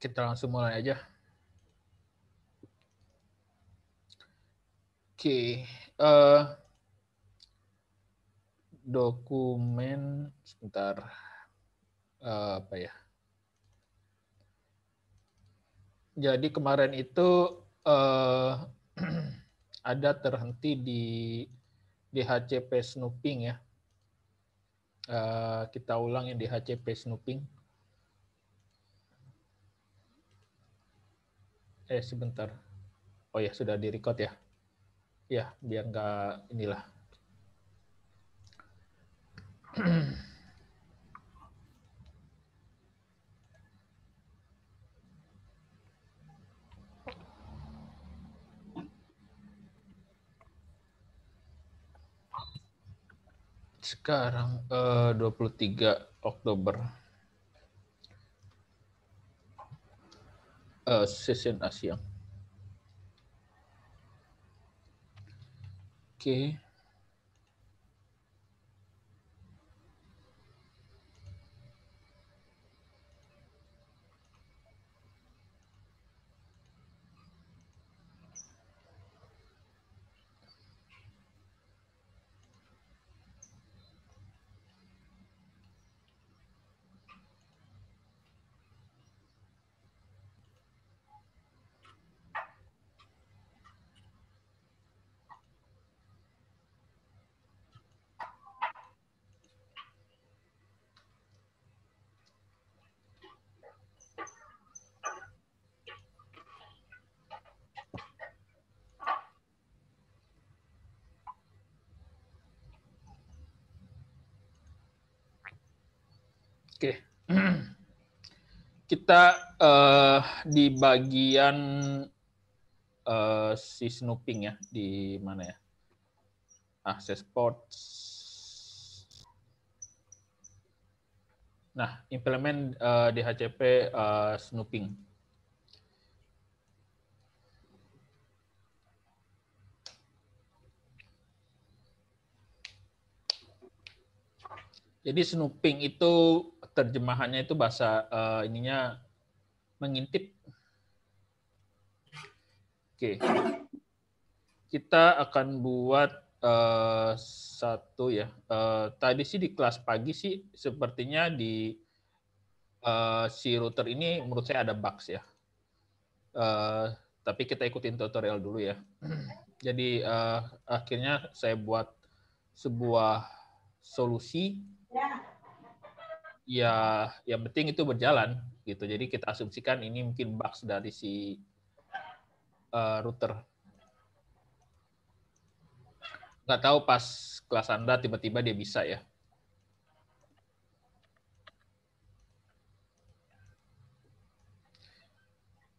Kita langsung mulai aja. Oke, okay. uh, eh, dokumen sebentar uh, apa ya? Jadi kemarin itu uh, ada terhenti di DHCP snooping ya. Uh, kita ulangin DHCP snooping. eh sebentar. Oh ya, sudah di-record ya. Ya, biar nggak inilah. Sekarang eh, 23 Oktober. Eh, session Asia. Oke. Okay. kita uh, di bagian uh, si snooping ya di mana ya? Akses sports. Nah, implement uh, eh, DHCP uh, snooping. Jadi snooping itu terjemahannya itu bahasa uh, ininya mengintip. Oke. Kita akan buat uh, satu ya. Uh, tadi sih di kelas pagi sih sepertinya di uh, si router ini menurut saya ada bugs ya. Uh, tapi kita ikutin tutorial dulu ya. Jadi uh, akhirnya saya buat sebuah solusi Ya, ya yang penting itu berjalan gitu. Jadi kita asumsikan ini mungkin bugs dari si uh, router. Nggak tahu pas kelas Anda tiba-tiba dia bisa ya.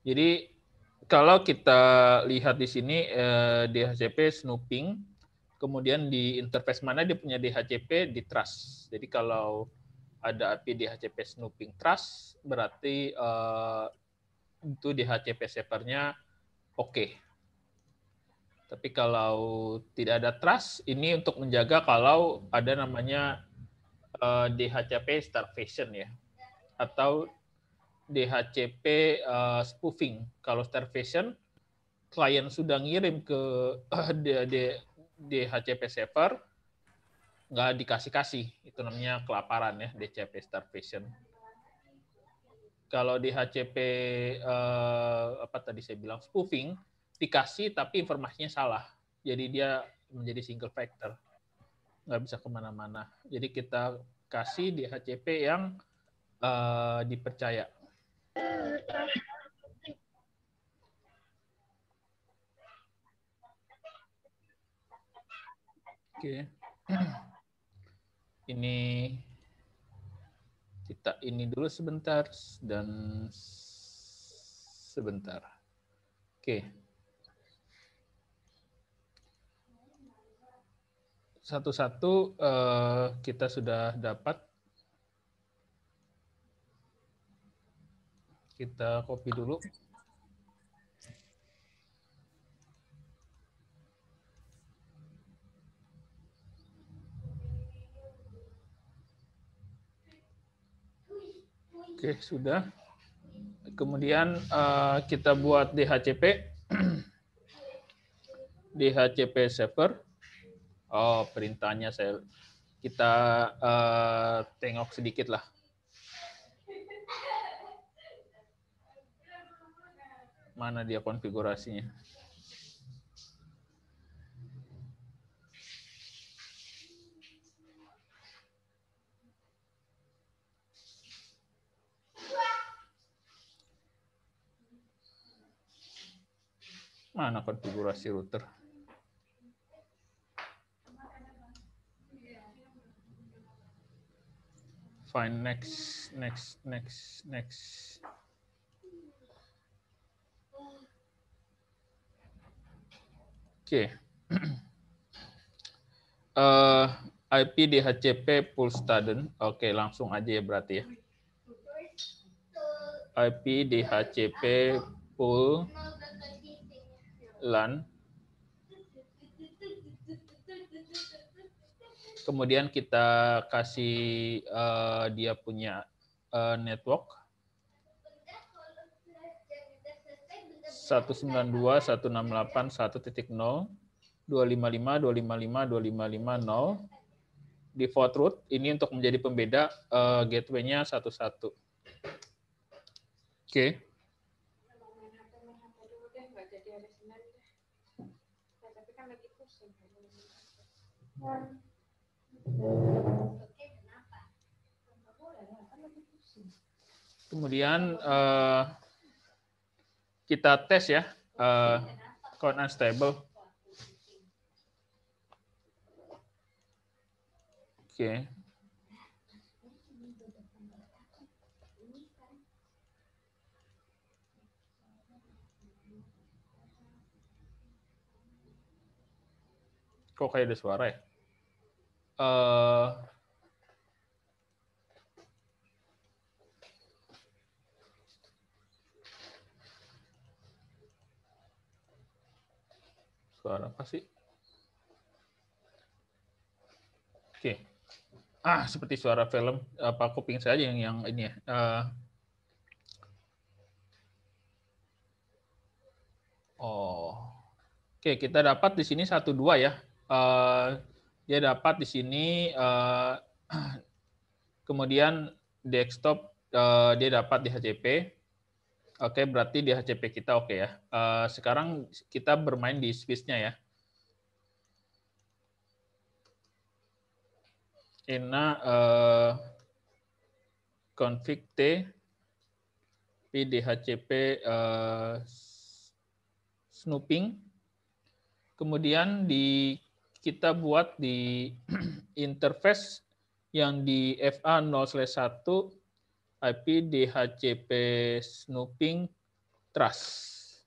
Jadi kalau kita lihat di sini eh, DHCP snooping, kemudian di interface mana dia punya DHCP di trust. Jadi kalau ada api DHCP Snooping Trust, berarti uh, itu di servernya oke. Okay. Tapi kalau tidak ada trust, ini untuk menjaga kalau ada namanya uh, eh, DHCP starvation ya, atau DHCP uh, eh, spoofing. Kalau starvation, klien sudah ngirim ke uh, DHCP server, nggak dikasih-kasih. Itu namanya kelaparan ya, DCP starvation. Kalau di HCP eh, apa tadi saya bilang spoofing, dikasih tapi informasinya salah. Jadi dia menjadi single factor. Nggak bisa kemana-mana. Jadi kita kasih di HCP yang eh, dipercaya. Oke. Okay. ini kita ini dulu sebentar dan sebentar. Oke. Satu-satu uh, kita sudah dapat. Kita copy dulu. Oke, sudah. Kemudian uh, kita buat DHCP. DHCP server. Oh, perintahnya saya kita uh, tengok sedikit lah. Mana dia konfigurasinya? Mana konfigurasi router? Find next, next, next, next. Oke. Okay. uh, eh, IP DHCP Pulstaden. Oke, okay, langsung aja ya berarti ya. IP DHCP Pul learn. Kemudian kita kasih uh, dia punya uh, network. 192.168.1.0.255.255.255.0 Default lima nol Di root, ini untuk menjadi pembeda uh, gateway-nya 11. Oke. Okay. Ya, hmm. ya? Kemudian uh, kita tes ya uh, eh, count unstable. Oke. Okay. Kok kayak ada suara ya? Uh, suara apa sih? Oke. Okay. Ah, seperti suara film apa eh, kuping saya yang yang ini ya. Uh, oh. Oke, kita dapat di sini satu dua ya. Eh, dia dapat di sini uh, kemudian desktop uh, dia dapat di HCP. Oke, okay, berarti di HCP kita oke okay ya. Uh, sekarang kita bermain di switchnya ya. Ina uh, config t pdhcp uh, snooping. Kemudian di kita buat di interface yang di FA 0/1 IP DHCP snooping trust.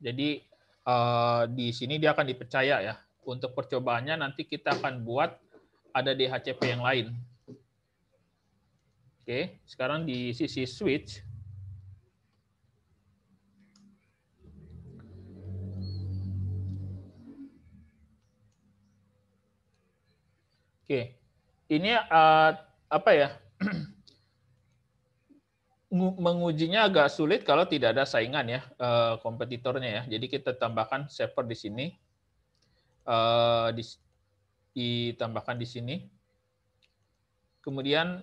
Jadi eh, di sini dia akan dipercaya ya. Untuk percobaannya nanti kita akan buat ada DHCP yang lain. Oke, sekarang di sisi switch Oke, ini uh, apa ya? Mengujinya agak sulit kalau tidak ada saingan ya uh, kompetitornya ya. Jadi kita tambahkan shaper di sini, uh, di, ditambahkan di sini, kemudian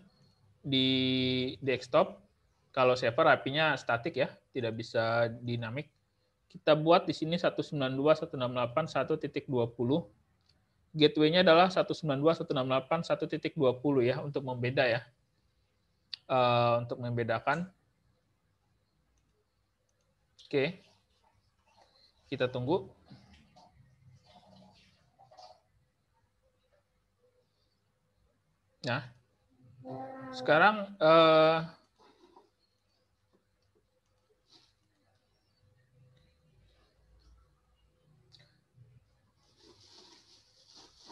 di desktop kalau shaper apinya statik ya, tidak bisa dinamik. Kita buat di sini titik dua puluh gateway-nya adalah 192.168.1.20 ya untuk membeda ya. Uh, untuk membedakan. Oke. Okay. Kita tunggu. Nah, sekarang uh,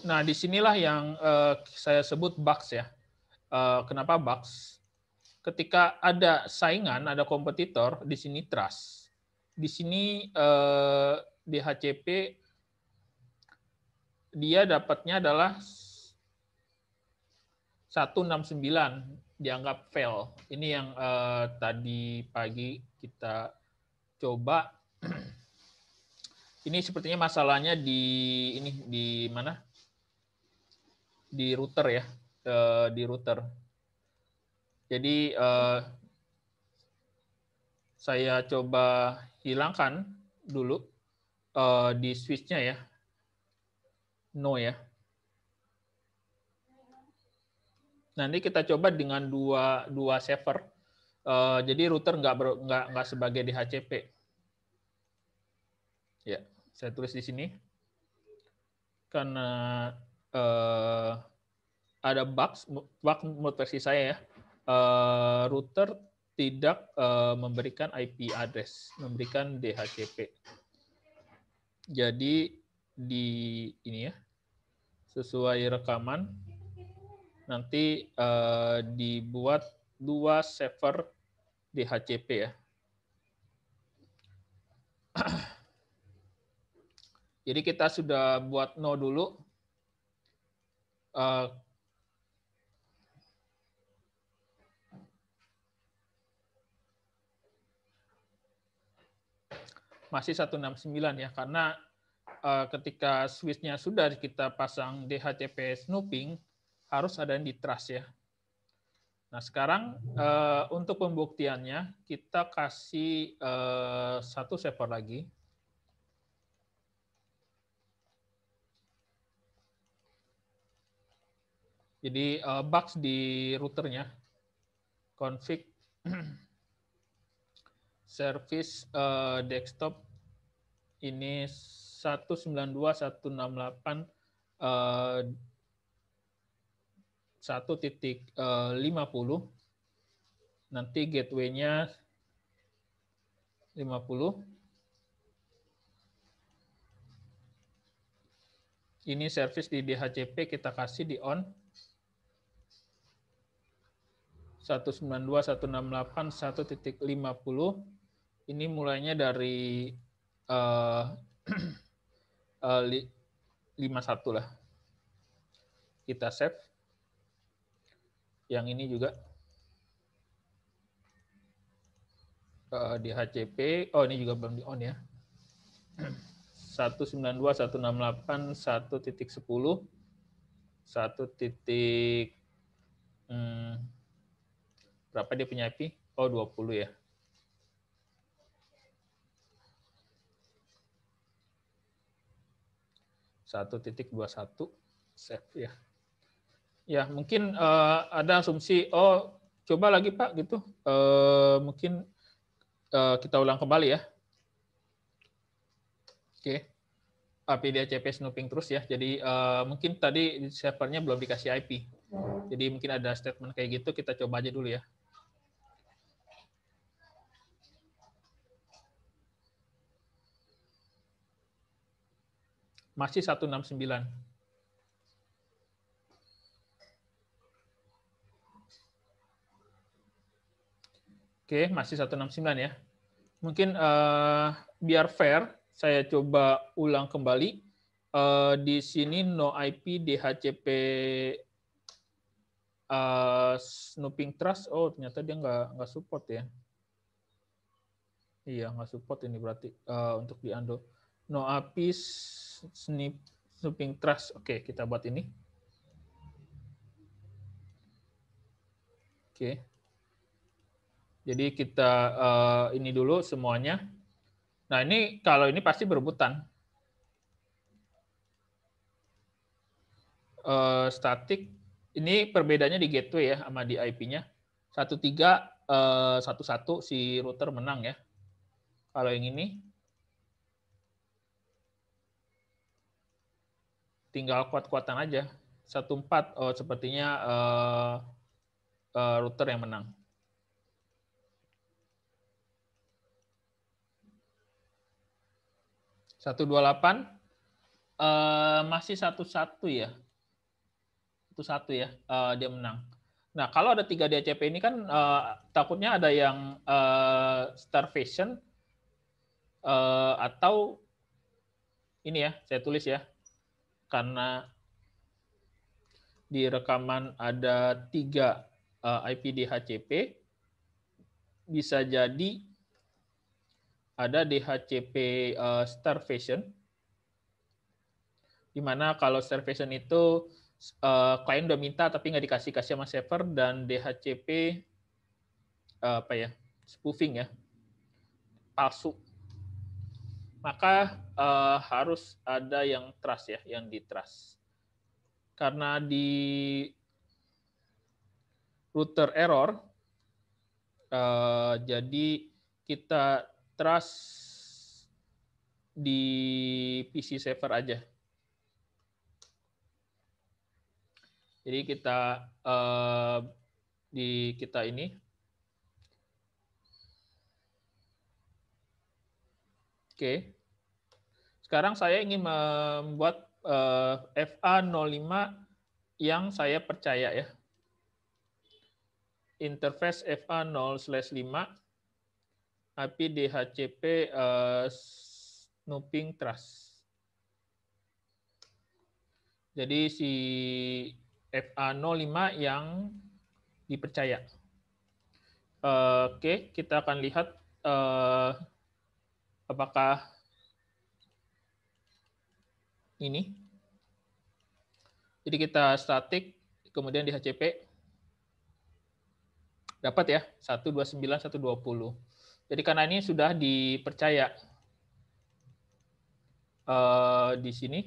Nah, disinilah yang uh, saya sebut bugs ya. Uh, kenapa bugs? Ketika ada saingan, ada kompetitor, di sini trust. Di sini uh, di dia dapatnya adalah 169 dianggap fail. Ini yang uh, tadi pagi kita coba. ini sepertinya masalahnya di ini di mana? di router ya, di router. Jadi eh, saya coba hilangkan dulu eh, di switch-nya ya. No ya. Nanti kita coba dengan dua dua server. Eh, jadi router nggak nggak nggak sebagai DHCP. Ya, saya tulis di sini. Karena uh, ada bugs, bug menurut versi saya ya. Uh, eh, router tidak uh, memberikan IP address, memberikan DHCP. Jadi di ini ya, sesuai rekaman nanti uh, dibuat dua server DHCP ya. Jadi kita sudah buat no dulu uh, masih 169 ya karena uh, ketika switchnya sudah kita pasang DHCP snooping harus ada yang di trust ya. Nah, sekarang uh, untuk pembuktiannya kita kasih uh, satu server lagi. Jadi uh, bugs di routernya. Config service uh, desktop ini 192.168 uh, 1.50 nanti gateway-nya 50 ini service di DHCP kita kasih di on 192.168.1.50 Ini mulainya dari uh, uh, 51 lah. Kita save. Yang ini juga uh, di HCP. Oh, ini juga belum di on ya. 192.168.1.10 1.10, hmm, Berapa dia punya IP? Oh, 20 ya. satu titik dua satu save ya ya mungkin uh, ada asumsi oh coba lagi pak gitu uh, mungkin uh, kita ulang kembali ya oke okay. CP snooping terus ya. Jadi uh, mungkin tadi servernya belum dikasih IP. Jadi mungkin ada statement kayak gitu kita coba aja dulu ya. masih 169. Oke, masih 169 ya. Mungkin uh, biar fair, saya coba ulang kembali. Uh, di sini no IP DHCP uh, eh, snooping trust. Oh, ternyata dia nggak nggak support ya. Iya, nggak support ini berarti uh, untuk di Ando. No APIs snip sweeping trust. Oke, kita buat ini. Oke. Jadi kita uh, ini dulu semuanya. Nah, ini kalau ini pasti berebutan. Uh, eh, static ini perbedaannya di gateway ya sama di IP-nya. 13 uh, 11 si router menang ya. Kalau yang ini tinggal kuat-kuatan aja. satu empat oh, sepertinya uh, uh, router yang menang. satu dua delapan eh, masih satu satu ya satu satu ya uh, dia menang nah kalau ada tiga dhcp ini kan uh, takutnya ada yang uh, starvation uh, atau ini ya saya tulis ya karena di rekaman ada tiga eh, IP DHCP, bisa jadi ada DHCP eh, starvation, di mana kalau starvation itu eh, klien udah minta tapi nggak dikasih kasih sama server dan DHCP apa ya spoofing ya palsu maka uh, harus ada yang trust ya, yang di trust. Karena di router error, uh, jadi kita trust di PC server aja. Jadi kita uh, di kita ini Oke. Sekarang saya ingin membuat uh, eh, FA05 yang saya percaya ya. Interface FA0/5 API DHCP uh, Snooping Trust. Jadi si FA05 yang dipercaya. Uh, Oke, okay, kita akan lihat uh, apakah ini. Jadi kita statik, kemudian di HCP. Dapat ya, 129, 120. Jadi karena ini sudah dipercaya uh, di sini,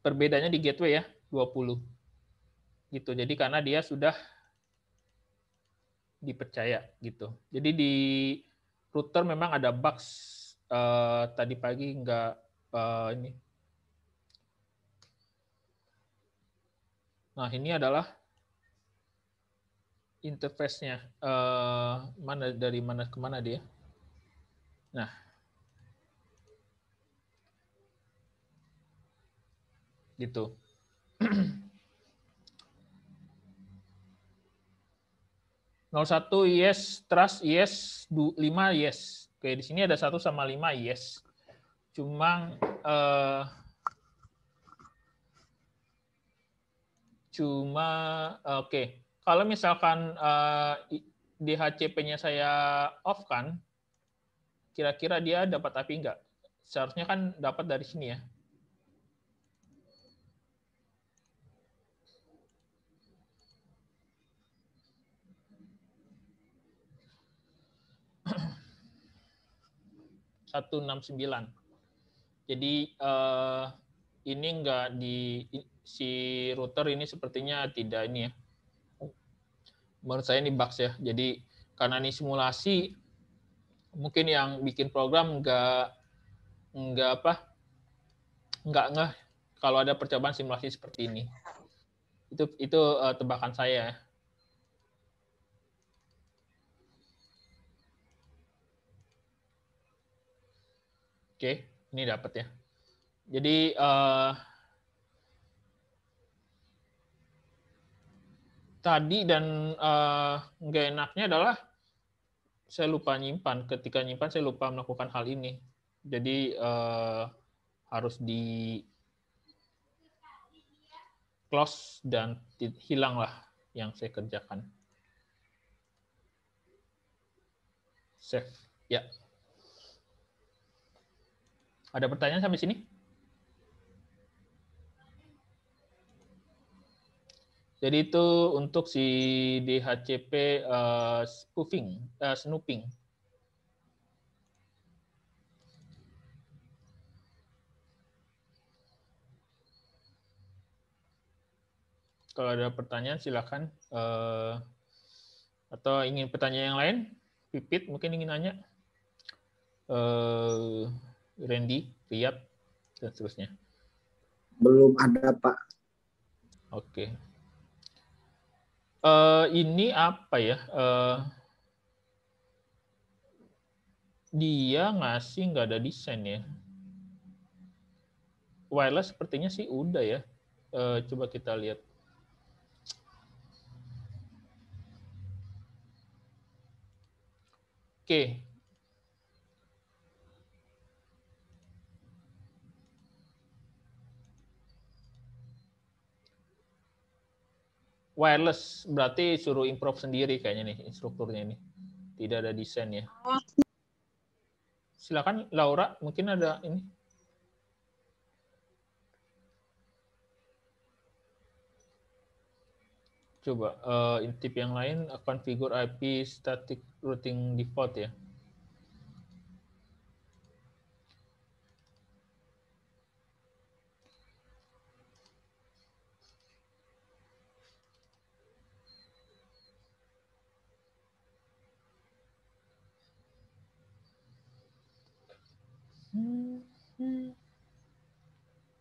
perbedaannya di gateway ya, 20. Gitu. Jadi karena dia sudah dipercaya gitu. Jadi di router memang ada bugs uh, eh, tadi pagi nggak uh, ini. Nah ini adalah interface-nya uh, mana dari mana ke mana dia. Nah. Gitu. 01 yes, trust yes, 5 yes. Oke, di sini ada 1 sama 5 yes. Cuma eh, cuma oke. Okay. Kalau misalkan eh, DHCP-nya saya off kan, kira-kira dia dapat API nggak? Seharusnya kan dapat dari sini ya. 169. Jadi uh, ini enggak di si router ini sepertinya tidak ini ya. Menurut saya ini bugs ya. Jadi karena ini simulasi mungkin yang bikin program enggak enggak apa? enggak ngeh kalau ada percobaan simulasi seperti ini. Itu itu uh, tebakan saya Oke, ini dapat ya. Jadi uh, tadi dan uh, enaknya adalah saya lupa nyimpan. Ketika nyimpan saya lupa melakukan hal ini. Jadi uh, harus di close dan hilanglah yang saya kerjakan. Save. Ya. Ada pertanyaan sampai sini? Jadi itu untuk si DHCP uh, eh, spoofing, uh, snooping. Kalau ada pertanyaan silakan uh, atau ingin pertanyaan yang lain, Pipit mungkin ingin nanya. Uh, Randy, Riyad, dan seterusnya? Belum ada, Pak. Oke. Okay. Uh, eh, ini apa ya? Uh, dia ngasih nggak ada desain ya. Wireless sepertinya sih udah ya. Uh, coba kita lihat. Oke, wireless berarti suruh improve sendiri kayaknya nih instrukturnya ini. Tidak ada desain ya. Oh. Silakan Laura, mungkin ada ini. Coba uh, intip yang lain configure IP static routing default ya.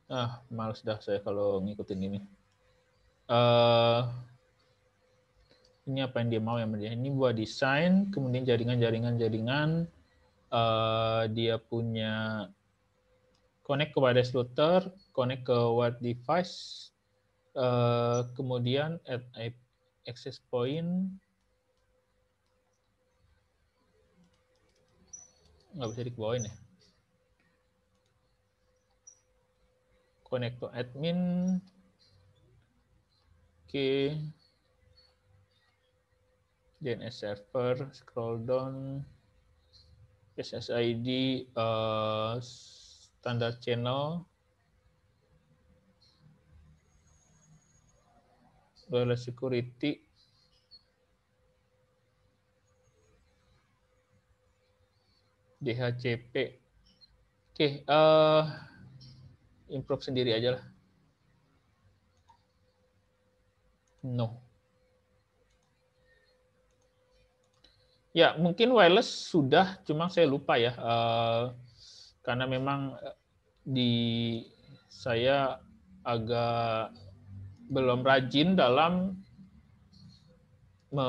Ah, males dah saya kalau ngikutin ini. Uh, ini apa yang dia mau yang dia ini buat desain, kemudian jaringan-jaringan-jaringan, uh, dia punya connect ke wireless router, connect ke wired device, uh, kemudian add access point, nggak bisa dikebawain ya. connect to admin. Oke. Okay. DNS server, scroll down. SSID, uh, eh, standar channel. wireless security DHCP. Oke, okay, uh, eh, improve sendiri aja lah. No. Ya, mungkin wireless sudah, cuma saya lupa ya. Uh, karena memang eh, di saya agak belum rajin dalam me,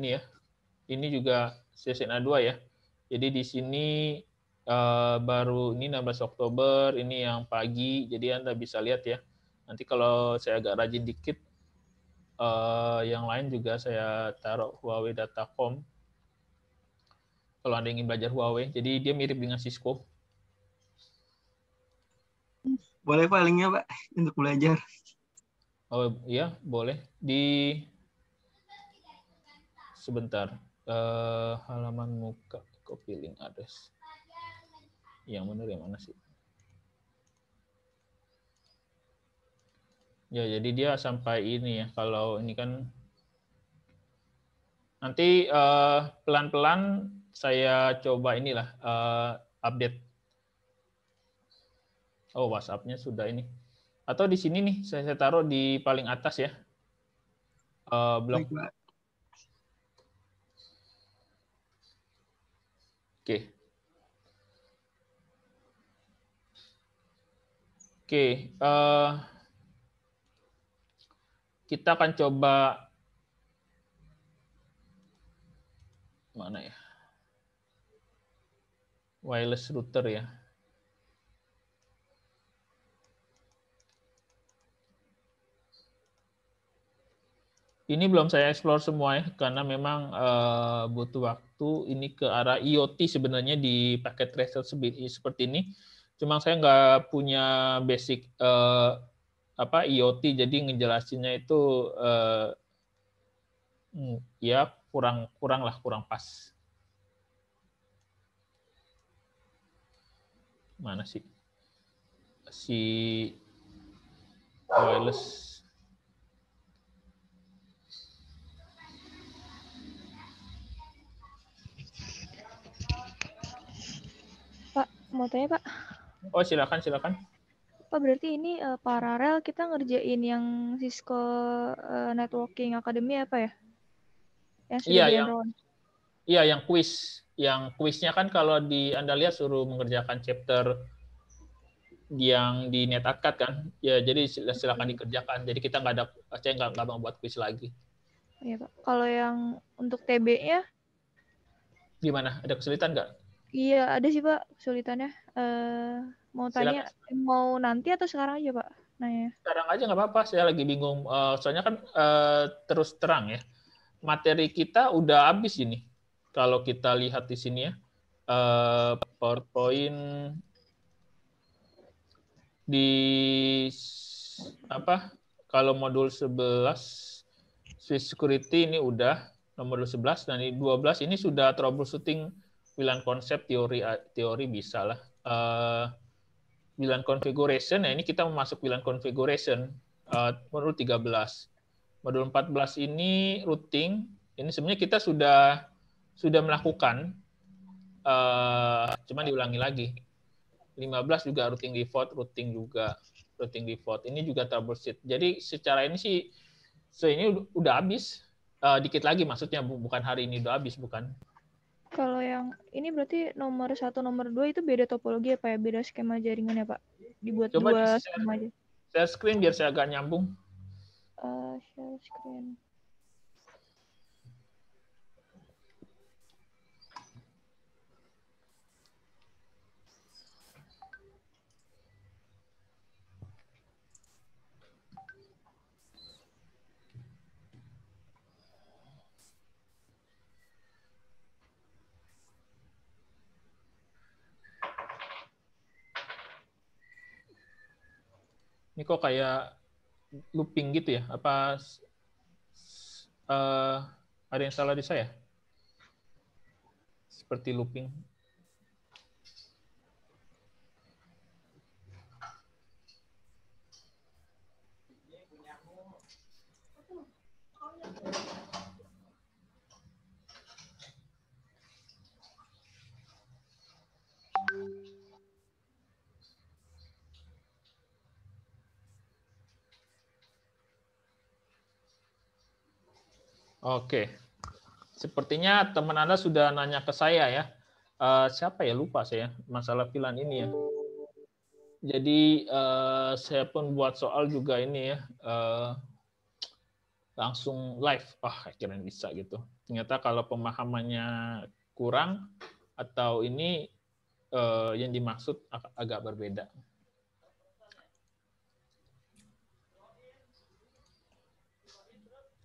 ini ya. Ini juga CCNA2 ya. Jadi di sini Eh, baru ini 16 Oktober, ini yang pagi, jadi Anda bisa lihat ya. Nanti kalau saya agak rajin dikit, uh, yang lain juga saya taruh Huawei Datacom. Kalau Anda ingin belajar Huawei, jadi dia mirip dengan Cisco. Boleh palingnya, Pak, untuk belajar. Oh iya, boleh. Di sebentar. Uh, halaman muka copy link address yang benar yang mana sih? Ya, jadi dia sampai ini ya. Kalau ini kan nanti eh, pelan-pelan uh, saya coba inilah uh, update. Oh, WhatsApp-nya sudah ini. Atau di sini nih, saya, saya taruh di paling atas ya. Uh, eh, blog. Oke. Okay. Oke, uh, kita akan coba mana ya? Wireless router ya. Ini belum saya explore semua ya, karena memang uh, butuh waktu. Ini ke arah IoT sebenarnya di paket tracer seperti ini cuma saya nggak punya basic uh, apa IoT jadi ngejelasinnya itu uh, ya kurang kurang lah kurang pas mana sih si wireless Pak, mau tanya Pak? Oh silakan silakan. Pak berarti ini uh, paralel kita ngerjain yang Cisco uh, Networking Academy apa ya? Yang iya yang iya yang quiz yang quiznya kan kalau di Anda lihat suruh mengerjakan chapter yang di NetAcad kan ya jadi mm-hmm. silakan dikerjakan jadi kita nggak ada saya nggak nggak membuat quiz lagi Iya pak. Kalau yang untuk TB-nya gimana? Ada kesulitan nggak? Iya ada sih pak kesulitannya. Uh, mau tanya mau nanti atau sekarang aja pak? Nah ya. Sekarang aja nggak apa-apa. Saya lagi bingung. Uh, soalnya kan uh, terus terang ya materi kita udah habis ini. Kalau kita lihat di sini ya uh, PowerPoint di apa? Kalau modul 11 Swiss Security ini udah nomor 11 dan ini 12 ini sudah troubleshooting bilang konsep teori teori bisa lah uh, configuration. Nah, ini kita masuk VLAN configuration uh, modul 13. Modul 14 ini routing. Ini sebenarnya kita sudah sudah melakukan uh, cuman diulangi lagi. 15 juga routing default, routing juga routing default. Ini juga troubleshoot. Jadi secara ini sih so ini udah habis uh, dikit lagi maksudnya bukan hari ini udah habis bukan kalau yang ini berarti nomor satu nomor dua itu beda topologi ya pak ya beda skema jaringan ya pak dibuat Coba dua di share, skema aja. Share screen biar saya agak nyambung. Uh, share screen. ini kok kayak looping gitu ya? Apa uh, ada yang salah di saya? Seperti looping. Oke. Sepertinya teman Anda sudah nanya ke saya ya. Uh, siapa ya lupa saya masalah filan ini ya. Jadi uh, saya pun buat soal juga ini ya. Uh, langsung live. Wah akhirnya bisa gitu. Ternyata kalau pemahamannya kurang atau ini uh, yang dimaksud agak berbeda.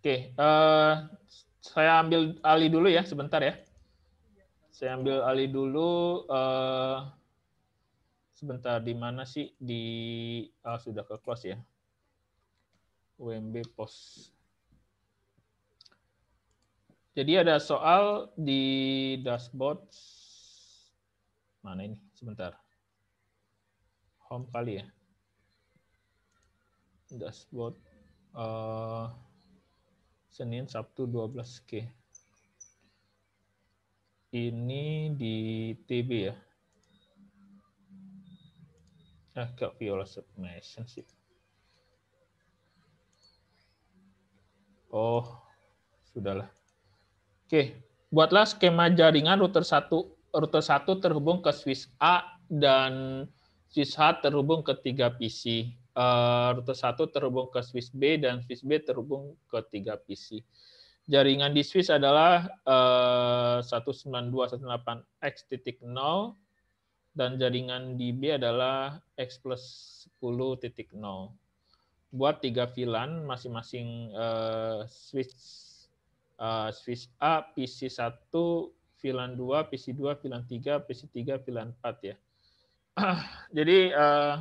Oke, uh, saya ambil Ali dulu ya sebentar ya. Saya ambil Ali dulu uh, sebentar di mana sih di uh, sudah ke close ya. UMB pos. Jadi ada soal di dashboard mana ini? Sebentar. Home kali ya. Dashboard uh, Senin, Sabtu 12 k Ini di TB ya. Agak ah, viola submission sih. Oh, sudahlah. Oke, buatlah skema jaringan router 1. Router 1 terhubung ke switch A dan Swiss H terhubung ke 3 PC. Eh, rute 1 terhubung ke Swiss B dan Swiss B terhubung ke 3 PC. Jaringan di Swiss adalah uh, eh, 192.168x.0 dan jaringan di B adalah x plus 10.0. Buat tiga VLAN masing-masing uh, Swiss uh, A, PC1, VLAN 2, PC2, VLAN 3, PC3, VLAN 4 ya. Jadi uh,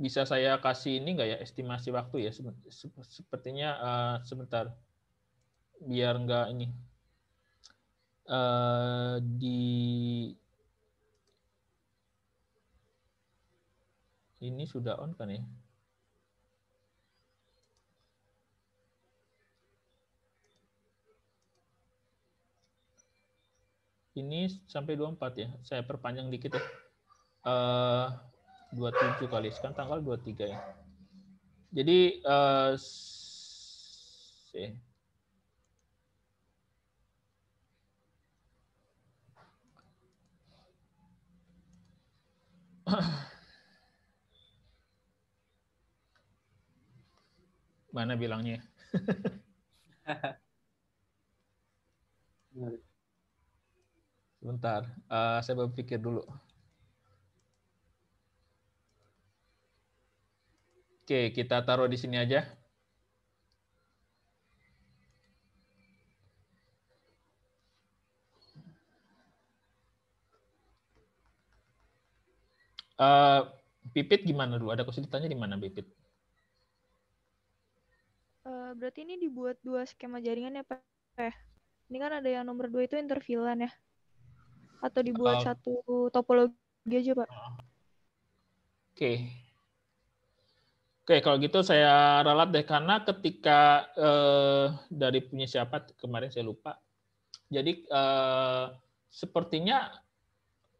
bisa saya kasih ini nggak ya estimasi waktu ya? Sepertinya uh, sebentar, biar nggak ini uh, di ini sudah on kan ya? Ini sampai 24 ya. Saya perpanjang dikit ya. Uh, 27 kali sekarang tanggal 23 ya. Jadi eh uh, Mana bilangnya? Bentar, uh, eh, saya berpikir dulu. Oke, kita taruh di sini aja. Uh, pipit gimana dulu? Ada kesulitannya di mana Pipit? Uh, berarti ini dibuat dua skema jaringan ya Pak? Eh, ini kan ada yang nomor dua itu intervilan ya? Atau dibuat uh, satu topologi aja Pak? Oke. Okay. Oke, kalau gitu saya ralat deh karena ketika eh, dari punya siapa kemarin saya lupa. Jadi eh, sepertinya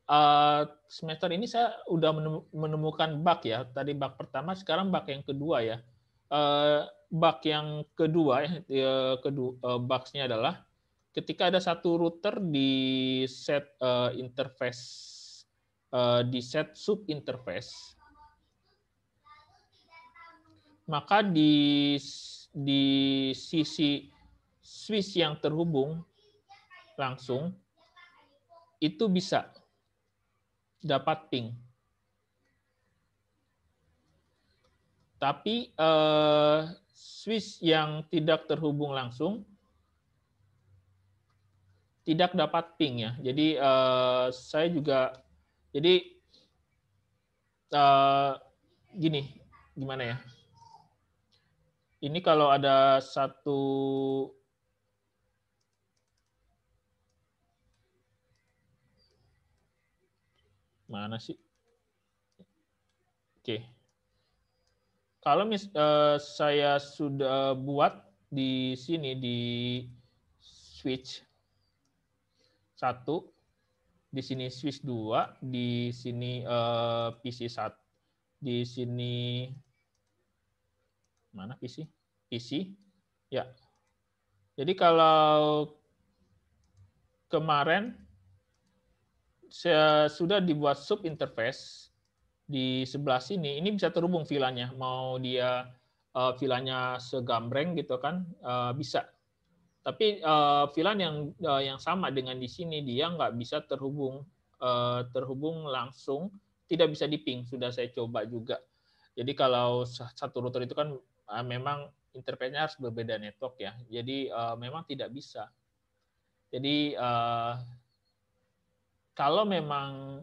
eh, semester ini saya udah menemukan bug ya. Tadi bug pertama, sekarang bug yang kedua ya. Eh, bug yang kedua ya, eh, kedua eh, bugsnya adalah ketika ada satu router di set eh, interface eh, di set sub interface maka di di sisi Swiss yang terhubung langsung itu bisa dapat ping. Tapi eh, Swiss yang tidak terhubung langsung tidak dapat ping ya. Jadi eh, saya juga jadi eh, gini gimana ya? ini kalau ada satu mana sih? Oke. Kalau mis eh, saya sudah buat di sini di switch satu, di sini switch dua, di sini eh, PC satu, di sini mana PC? PC. Ya. Jadi kalau kemarin sudah dibuat sub interface di sebelah sini, ini bisa terhubung filanya Mau dia uh, eh, vlan segambreng gitu kan, uh, bisa. Tapi uh, yang uh, yang sama dengan di sini dia nggak bisa terhubung uh, terhubung langsung, tidak bisa diping. Sudah saya coba juga. Jadi kalau satu router itu kan uh, memang interface-nya harus berbeda network ya. Jadi uh, memang tidak bisa. Jadi uh, kalau memang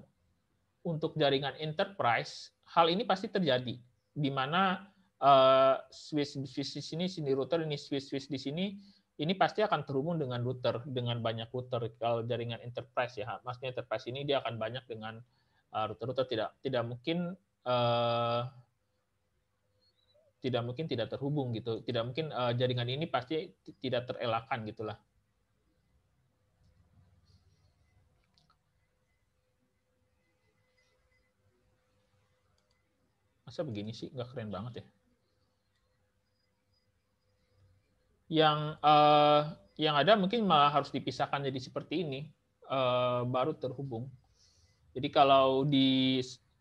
untuk jaringan enterprise, hal ini pasti terjadi di mana uh, switch switch di sini, sini router ini switch switch di sini, ini pasti akan terhubung dengan router, dengan banyak router. Kalau jaringan enterprise ya, maksudnya enterprise ini dia akan banyak dengan router-router uh, tidak tidak mungkin uh, tidak mungkin tidak terhubung gitu. Tidak mungkin uh, jaringan ini pasti tidak terelakkan gitulah. Masa begini sih nggak keren banget ya? Yang uh, yang ada mungkin malah harus dipisahkan jadi seperti ini uh, baru terhubung. Jadi kalau di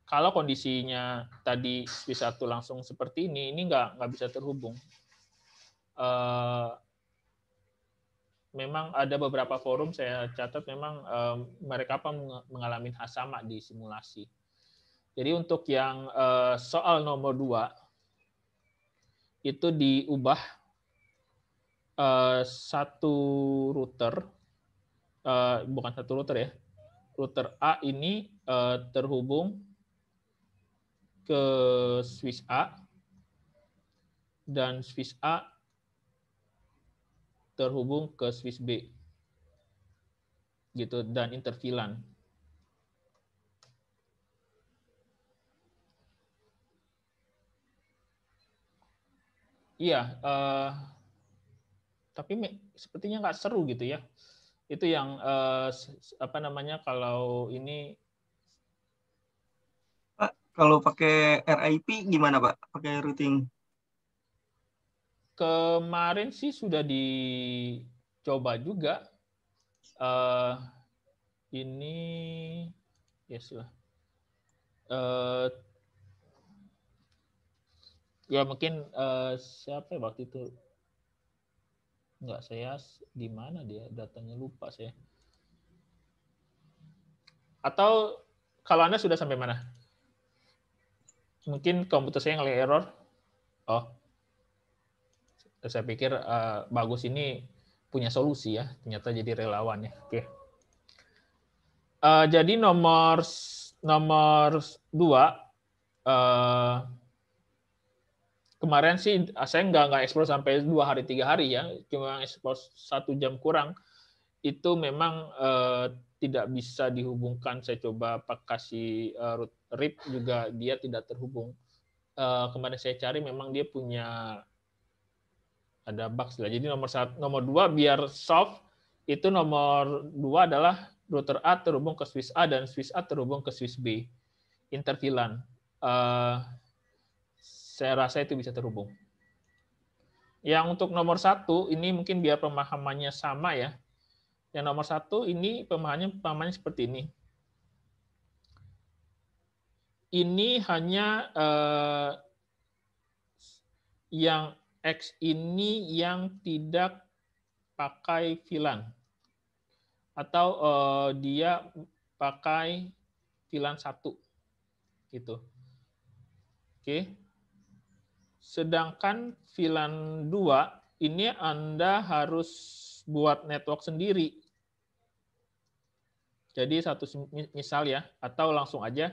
kalau kondisinya tadi P1 langsung seperti ini, ini nggak nggak bisa terhubung. Uh, memang ada beberapa forum saya catat memang uh, mereka apa mengalami hal sama di simulasi. Jadi untuk yang uh, soal nomor dua itu diubah uh, satu router, uh, bukan satu router ya, router A ini uh, terhubung ke Swiss A dan Swiss A terhubung ke Swiss B gitu dan interfilan Iya, uh, tapi sepertinya nggak seru gitu ya. Itu yang uh, apa namanya kalau ini kalau pakai RIP gimana Pak? Pakai routing? Kemarin sih sudah dicoba juga. Uh, ini yes ya lah. Uh, eh, ya mungkin uh, siapa ya waktu itu nggak saya di mana dia datanya lupa saya atau kalau anda sudah sampai mana mungkin komputer saya ngelihat error. Oh, saya pikir uh, bagus ini punya solusi ya. Ternyata jadi relawan ya. Oke. Okay. Uh, eh, jadi nomor nomor dua uh, kemarin sih saya nggak nggak explore sampai dua hari tiga hari ya cuma explore satu jam kurang itu memang uh, tidak bisa dihubungkan saya coba kasih uh, RIP juga dia tidak terhubung. Uh, kemarin saya cari memang dia punya ada bugs lah. Jadi nomor satu, nomor dua biar soft itu nomor dua adalah router A terhubung ke Swiss A dan Swiss A terhubung ke Swiss B intervilan. Uh, saya rasa itu bisa terhubung. Yang untuk nomor satu ini mungkin biar pemahamannya sama ya. Yang nomor satu ini pemahamannya pemahamannya seperti ini ini hanya uh, yang X ini yang tidak pakai VLAN atau uh, dia pakai VLAN satu gitu. Oke. Sedangkan VLAN 2 ini Anda harus buat network sendiri. Jadi satu misal ya atau langsung aja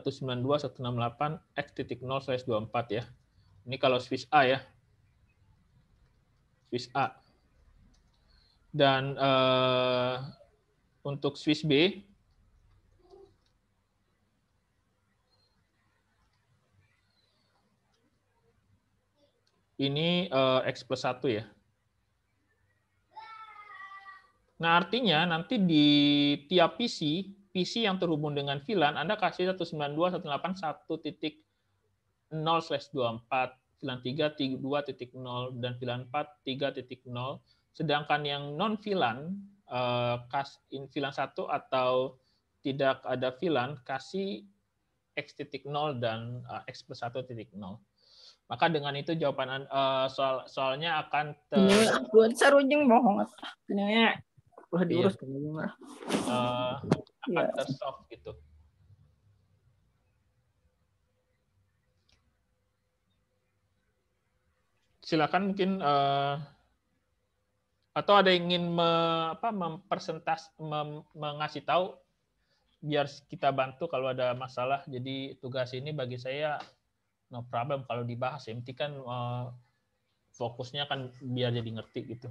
192.168 x0 24 ya. Ini kalau Swiss A ya. Swiss A. Dan uh, untuk Swiss B, ini uh, X plus 1 ya. Nah, artinya nanti di tiap PC PC yang terhubung dengan VLAN, Anda kasih 192.181.0/24, VLAN 3 2.0 dan VLAN 4 3.0. Sedangkan yang non VLAN eh, kas VLAN 1 atau tidak ada VLAN kasih x.0 dan eh, X.1.0. Maka dengan itu jawaban uh, soal soalnya akan ter... Ini bohong. Ini perlu diurus. Iya. Uh, Iya. akan yeah. tersolve gitu. Silakan mungkin uh, atau ada yang ingin me, apa, mempersentas mem, mengasih tahu biar kita bantu kalau ada masalah. Jadi tugas ini bagi saya no problem kalau dibahas. Yang kan uh, fokusnya kan biar jadi ngerti gitu.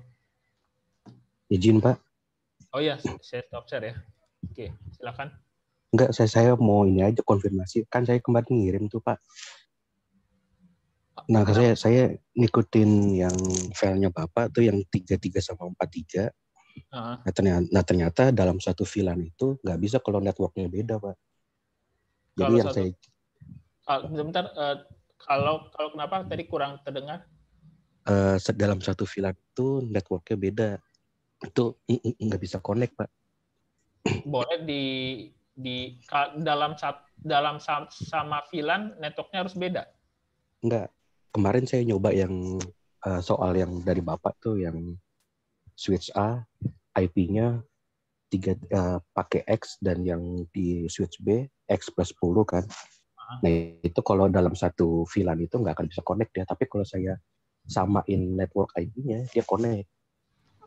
Izin Pak. Oh ya, saya stop share ya. Oke, silakan. Enggak, saya, saya mau ini aja konfirmasi. Kan saya kemarin ngirim tuh, Pak. Nah, saya saya ngikutin yang filenya Bapak tuh yang 33 sama 43. Uh-huh. Nah, ternyata, nah, ternyata dalam satu filan itu nggak bisa kalau networknya beda, Pak. Jadi kalau yang satu, saya... Uh, sebentar, uh, kalau kalau kenapa tadi kurang terdengar? Uh, dalam satu filan itu networknya beda. Itu nggak bisa connect, Pak boleh di di dalam dalam sama filan networknya harus beda. Enggak. Kemarin saya nyoba yang uh, soal yang dari Bapak tuh yang switch A IP-nya tiga uh, pakai X dan yang di switch B X plus 10 kan. Ah. Nah itu kalau dalam satu filan itu nggak akan bisa connect ya. Tapi kalau saya samain network IP-nya dia connect.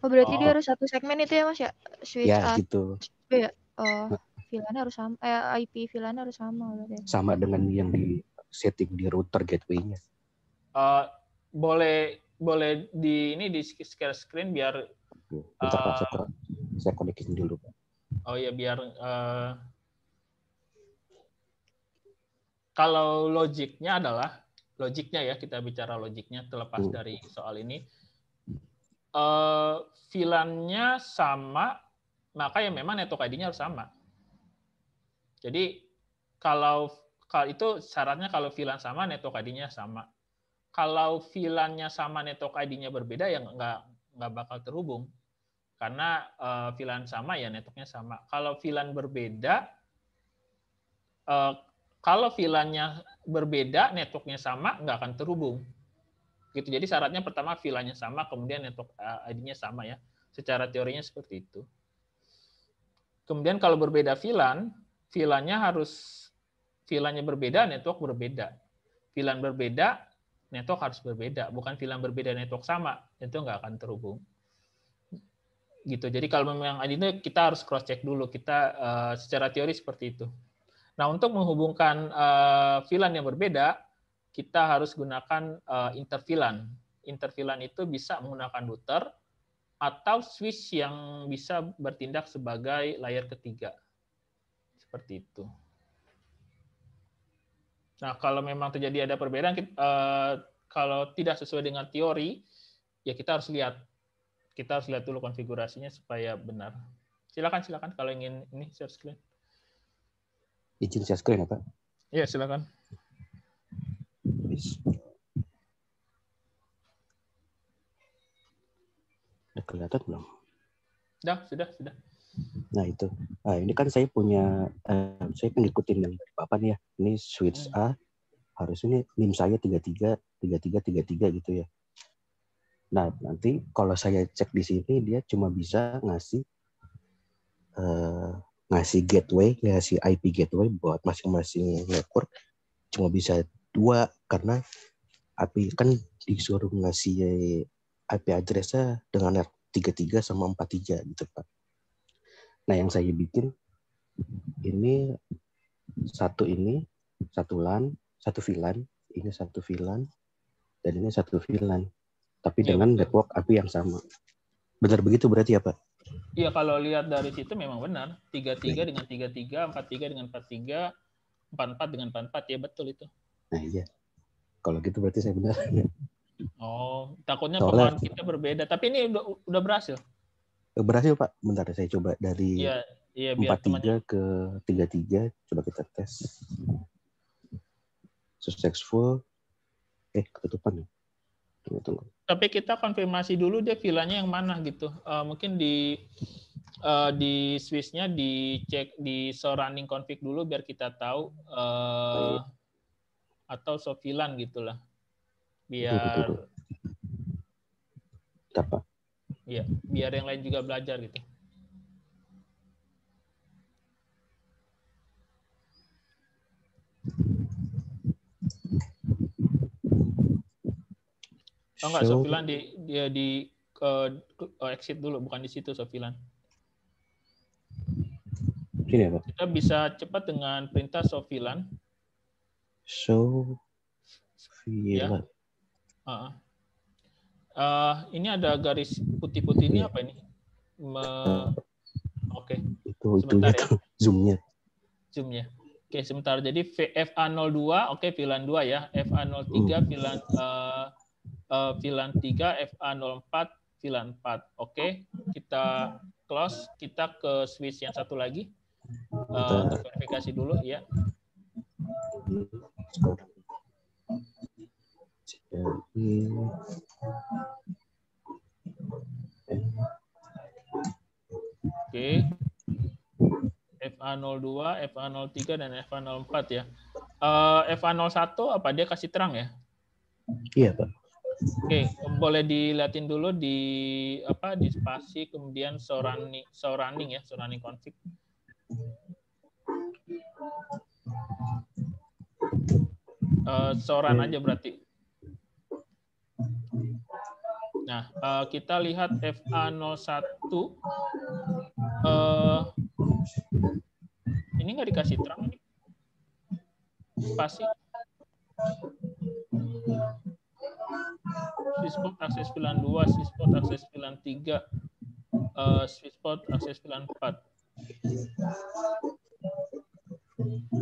Oh berarti oh. dia harus satu segmen itu ya mas ya switch ya, A. gitu. Iya. oh VLAN harus sama eh, IP VLAN harus sama berarti. Ya. Sama dengan yang di setting di router gateway-nya. Uh, boleh boleh di ini di share screen biar Bentar, uh, eh, saya, saya konekin dulu. Oh iya biar uh, kalau logiknya adalah logiknya ya kita bicara logiknya terlepas hmm. dari soal ini uh, VLAN-nya sama maka ya memang network ID-nya harus sama. Jadi kalau kalau itu syaratnya kalau VLAN sama network ID-nya sama. Kalau VLAN-nya sama network ID-nya berbeda ya nggak nggak bakal terhubung karena uh, eh, VLAN sama ya networknya sama. Kalau VLAN berbeda, eh, kalau VLAN-nya berbeda, networknya sama, nggak akan terhubung. Gitu. Jadi syaratnya pertama VLAN-nya sama, kemudian network eh, ID-nya sama ya. Secara teorinya seperti itu. Kemudian kalau berbeda VLAN, VLAN-nya harus VLAN-nya berbeda, network berbeda. VLAN berbeda, network harus berbeda. Bukan VLAN berbeda, network sama. Itu nggak akan terhubung. Gitu. Jadi kalau memang ada itu kita harus cross-check dulu. Kita eh, secara teori seperti itu. Nah, untuk menghubungkan uh, eh, VLAN yang berbeda, kita harus gunakan uh, eh, inter VLAN. Inter VLAN itu bisa menggunakan router, atau Swiss yang bisa bertindak sebagai layar ketiga. Seperti itu. Nah, kalau memang terjadi ada perbedaan, eh, kalau tidak sesuai dengan teori, ya kita harus lihat. Kita harus lihat dulu konfigurasinya supaya benar. Silakan, silakan kalau ingin ini share screen. Izin share screen ya, Pak? Iya, silakan. kelihatan belum? Sudah, sudah, sudah. Nah itu, nah, ini kan saya punya, eh, saya mengikuti yang dari papan ya. Ini switch hmm. A, harus ini nim saya tiga tiga tiga tiga tiga tiga gitu ya. Nah nanti kalau saya cek di sini dia cuma bisa ngasih eh, ngasih gateway, ngasih IP gateway buat masing-masing network cuma bisa dua karena api kan disuruh ngasih IP addressnya dengan 33 sama tiga gitu Pak. Nah yang saya bikin ini satu ini satu lan satu VLAN ini satu VLAN dan ini satu VLAN tapi ya, dengan betul. network API yang sama. Benar begitu berarti ya Pak? Iya kalau lihat dari situ memang benar 33 ya. dengan 33, 43 dengan 43, 44 dengan 44 ya betul itu. Nah iya. Kalau gitu berarti saya benar. Oh, takutnya Soalnya, pemahaman kita berbeda. Tapi ini udah udah berhasil. Berhasil Pak. Bentar saya coba dari Iya, iya biar 43 temannya. ke 33 coba kita tes. Successful. Eh, ketutupan ya. Tunggu, Tapi kita konfirmasi dulu deh vilanya yang mana gitu. Uh, mungkin di uh, di Swissnya dicek di surrounding config dulu biar kita tahu uh, eh, so atau sofilan gitulah biar apa ya biar yang lain juga belajar gitu Oh enggak, so, Sofilan di dia di uh, exit dulu, bukan di situ Sofilan. Ya, Kita bisa cepat dengan perintah Sofilan. So, Sofilan. Ya, Uh, uh, ini ada garis putih-putih ini iya. apa ini? Me... Oke. Okay. Itu, itu, ya. Itu. Zoom-nya. Zoom-nya. Oke, okay, sebentar. Jadi FA02, oke, okay, VLAN 2 ya. FA03, hmm. VLAN, uh, uh, VLAN 3, FA04, VLAN 4. Oke, okay. kita close. Kita ke switch yang satu lagi. Uh, untuk verifikasi dulu, ya. Yeah. Oke. FA02, FA03, dan FA04 ya. Uh, eh, FA01 apa dia kasih terang ya? Iya, Pak. Oke, okay. boleh dilihatin dulu di apa di spasi kemudian sorani soraning ya, soraning konflik. Uh, soran aja berarti Nah, uh, kita lihat FA01. Uh, eh, ini nggak dikasih terang ini. Pasti Swissport akses 92, Swissport akses 93, uh, Swissport akses 94.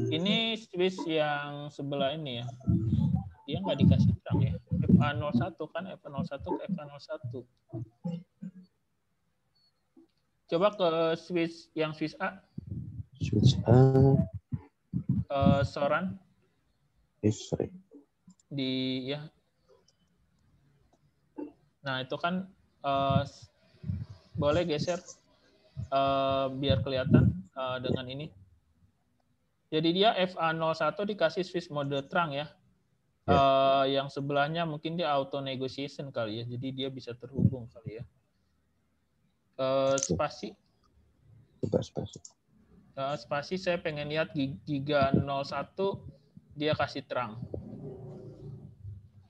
Ini Swiss yang sebelah ini ya dia nggak dikasih terang ya. FA01 kan FA01 ke FA01. Coba ke switch yang switch A. switch A. Uh, Soran. History. Di ya. Nah itu kan uh, boleh geser uh, biar kelihatan uh, dengan ini. Jadi dia FA01 dikasih Swiss mode terang ya. Yeah. Iya. Uh, yang sebelahnya mungkin dia auto negotiation kali ya, jadi dia bisa terhubung kali ya. Uh, spasi. spasi. Uh, spasi saya pengen lihat giga 01 dia kasih terang.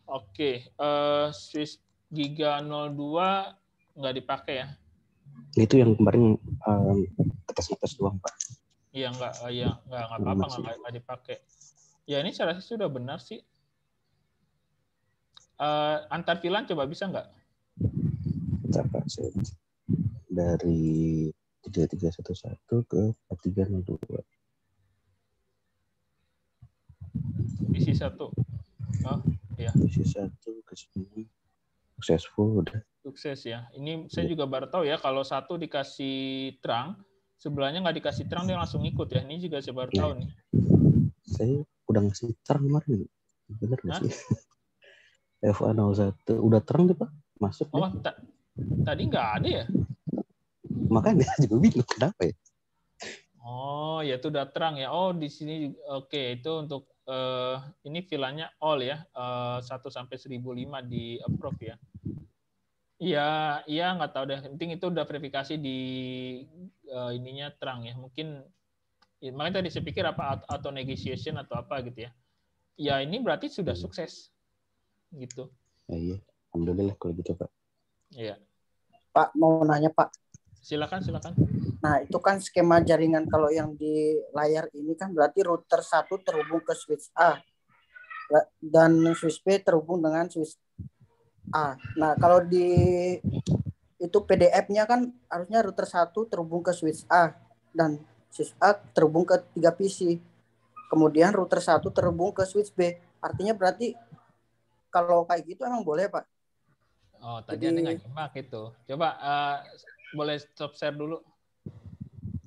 Oke, okay. uh, eh, Swiss giga 02 nggak dipakai ya? Itu yang kemarin um, atas-atas doang pak. Iya nggak, ya nggak nggak apa-apa nggak dipakai. Ya ini saya rasa sudah benar sih. Uh, antar filan coba bisa nggak? saya dari 3311 ke 4302. Misi satu. Oh, ya. Misi satu ke sini. Successful udah. Sukses ya. Ini saya iya. juga baru tahu ya kalau satu dikasih terang, sebelahnya nggak dikasih terang dia langsung ikut ya. Ini juga saya baru ya. tahu nih. Saya udah ngasih terang kemarin. Bener nggak sih? FA01 udah terang tuh Pak? Masuk. Oh, ya? tadi nggak ada ya? Makanya juga bingung kenapa ya? Oh, ya itu udah terang ya. Oh, di sini oke okay, itu untuk uh, ini vilanya all ya. Uh, eh, 1 sampai 1005 di approve ya. Iya, iya nggak tahu deh. Penting itu udah verifikasi di uh, ininya terang ya. Mungkin ya, makanya tadi saya pikir apa atau negotiation atau apa gitu ya. Ya ini berarti sudah hmm. sukses gitu. Ya, iya. Alhamdulillah kalau gitu Pak. Iya. Pak mau nanya Pak. Silakan silakan. Nah itu kan skema jaringan kalau yang di layar ini kan berarti router satu terhubung ke switch A dan switch B terhubung dengan switch A. Nah kalau di itu PDF-nya kan harusnya router satu terhubung ke switch A dan switch A terhubung ke tiga PC. Kemudian router satu terhubung ke switch B. Artinya berarti kalau kayak gitu emang boleh pak? Oh tadi Jadi... nggak nyimak itu. Coba uh, boleh stop share dulu.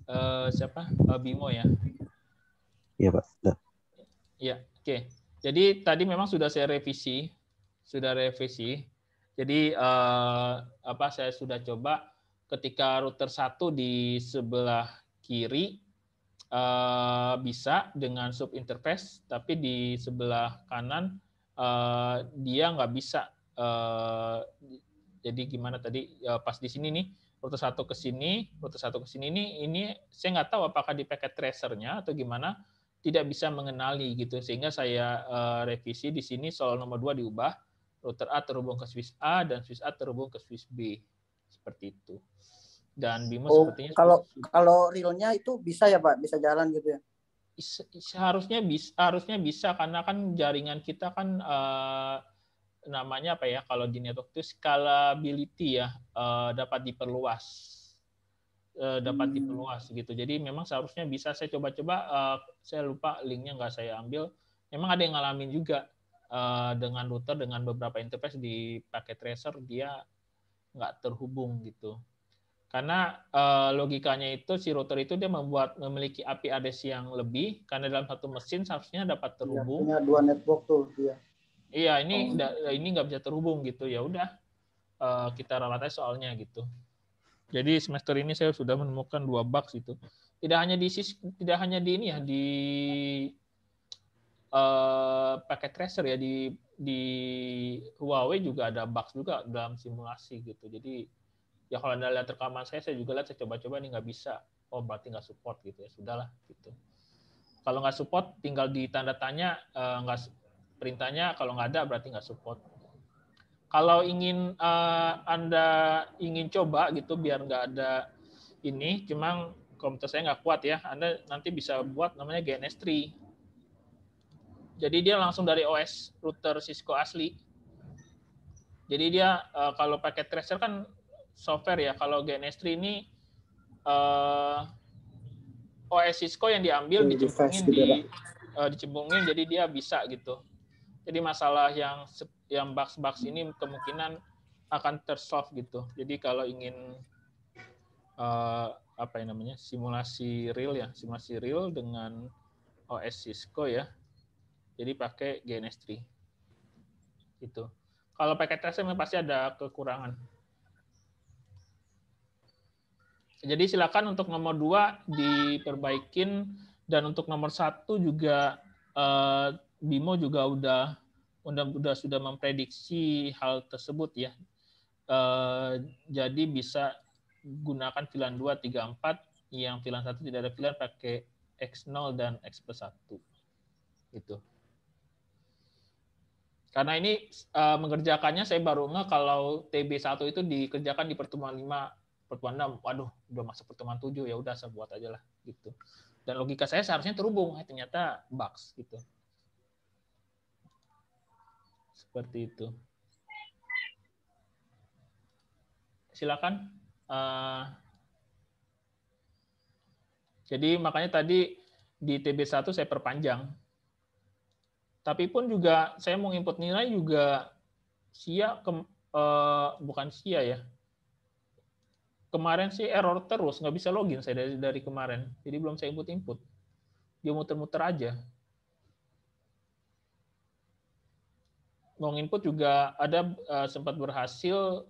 Uh, siapa? Uh, Bimo ya. Iya pak. Iya oke. Okay. Jadi tadi memang sudah saya revisi, sudah revisi. Jadi uh, apa saya sudah coba ketika router satu di sebelah kiri uh, bisa dengan sub interface, tapi di sebelah kanan uh, dia nggak bisa uh, jadi gimana tadi uh, pas di sini nih rute satu ke sini rute satu ke sini ini ini saya nggak tahu apakah di packet tracernya atau gimana tidak bisa mengenali gitu sehingga saya uh, revisi di sini soal nomor dua diubah router A terhubung ke Swiss A dan Swiss A terhubung ke Swiss B seperti itu dan Bimo oh, sepertinya kalau kalau realnya itu bisa ya Pak bisa jalan gitu ya seharusnya bisa harusnya bisa karena kan jaringan kita kan uh, namanya apa ya kalau di network itu scalability ya uh, dapat diperluas eh, dapat hmm. diperluas gitu jadi memang seharusnya bisa saya coba-coba uh, saya lupa linknya nggak saya ambil memang ada yang ngalamin juga uh, dengan router dengan beberapa interface di paket tracer dia nggak terhubung gitu karena uh, logikanya itu si router itu dia membuat memiliki API address yang lebih karena dalam satu mesin seharusnya dapat iya, terhubung. iya, punya dua network tuh dia. Iya, ini oh. Da, ini nggak bisa terhubung gitu. Ya udah uh, kita ralat aja soalnya gitu. Jadi semester ini saya sudah menemukan dua bug itu. Tidak hanya di tidak hanya di ini ya di uh, paket tracer ya di di Huawei juga ada bug juga dalam simulasi gitu. Jadi ya kalau anda lihat rekaman saya saya juga lihat saya coba-coba nih nggak bisa oh berarti nggak support gitu ya sudahlah gitu kalau nggak support tinggal ditanda tanya uh, nggak perintahnya kalau nggak ada berarti nggak support kalau ingin uh, anda ingin coba gitu biar nggak ada ini cuma komputer saya nggak kuat ya anda nanti bisa buat namanya GNS3 jadi dia langsung dari OS router Cisco asli jadi dia eh, kalau pakai tracer kan software ya. Kalau S3 ini uh, eh, OS Cisco yang diambil yang dicemplungin di uh, gitu ya, eh, dicemplungin jadi dia bisa gitu. Jadi masalah yang yang bugs-bugs ini kemungkinan akan tersolve gitu. Jadi kalau ingin uh, apa yang namanya simulasi real ya, simulasi real dengan OS Cisco ya. Jadi pakai GNS3. Gitu. Kalau pakai TSM pasti ada kekurangan. Jadi silakan untuk nomor dua diperbaikin dan untuk nomor satu juga uh, Bimo juga udah udah, udah sudah memprediksi hal tersebut ya. Uh, jadi bisa gunakan pilihan 2, 3, 4, yang pilihan satu tidak ada pilihan pakai X0 dan X plus 1. itu. Karena ini uh, mengerjakannya saya baru nge kalau TB1 itu dikerjakan di pertemuan 5 pertemuan 6 waduh udah masuk pertemuan tujuh ya udah saya buat aja lah gitu dan logika saya seharusnya terhubung eh, ternyata bugs gitu seperti itu silakan uh, jadi makanya tadi di TB1 saya perpanjang. Tapi pun juga saya mau input nilai juga sia ke, uh, eh, bukan sia ya kemarin sih error terus, nggak bisa login saya dari, dari kemarin. Jadi belum saya input-input. Dia muter-muter aja. Mau input juga ada uh, sempat berhasil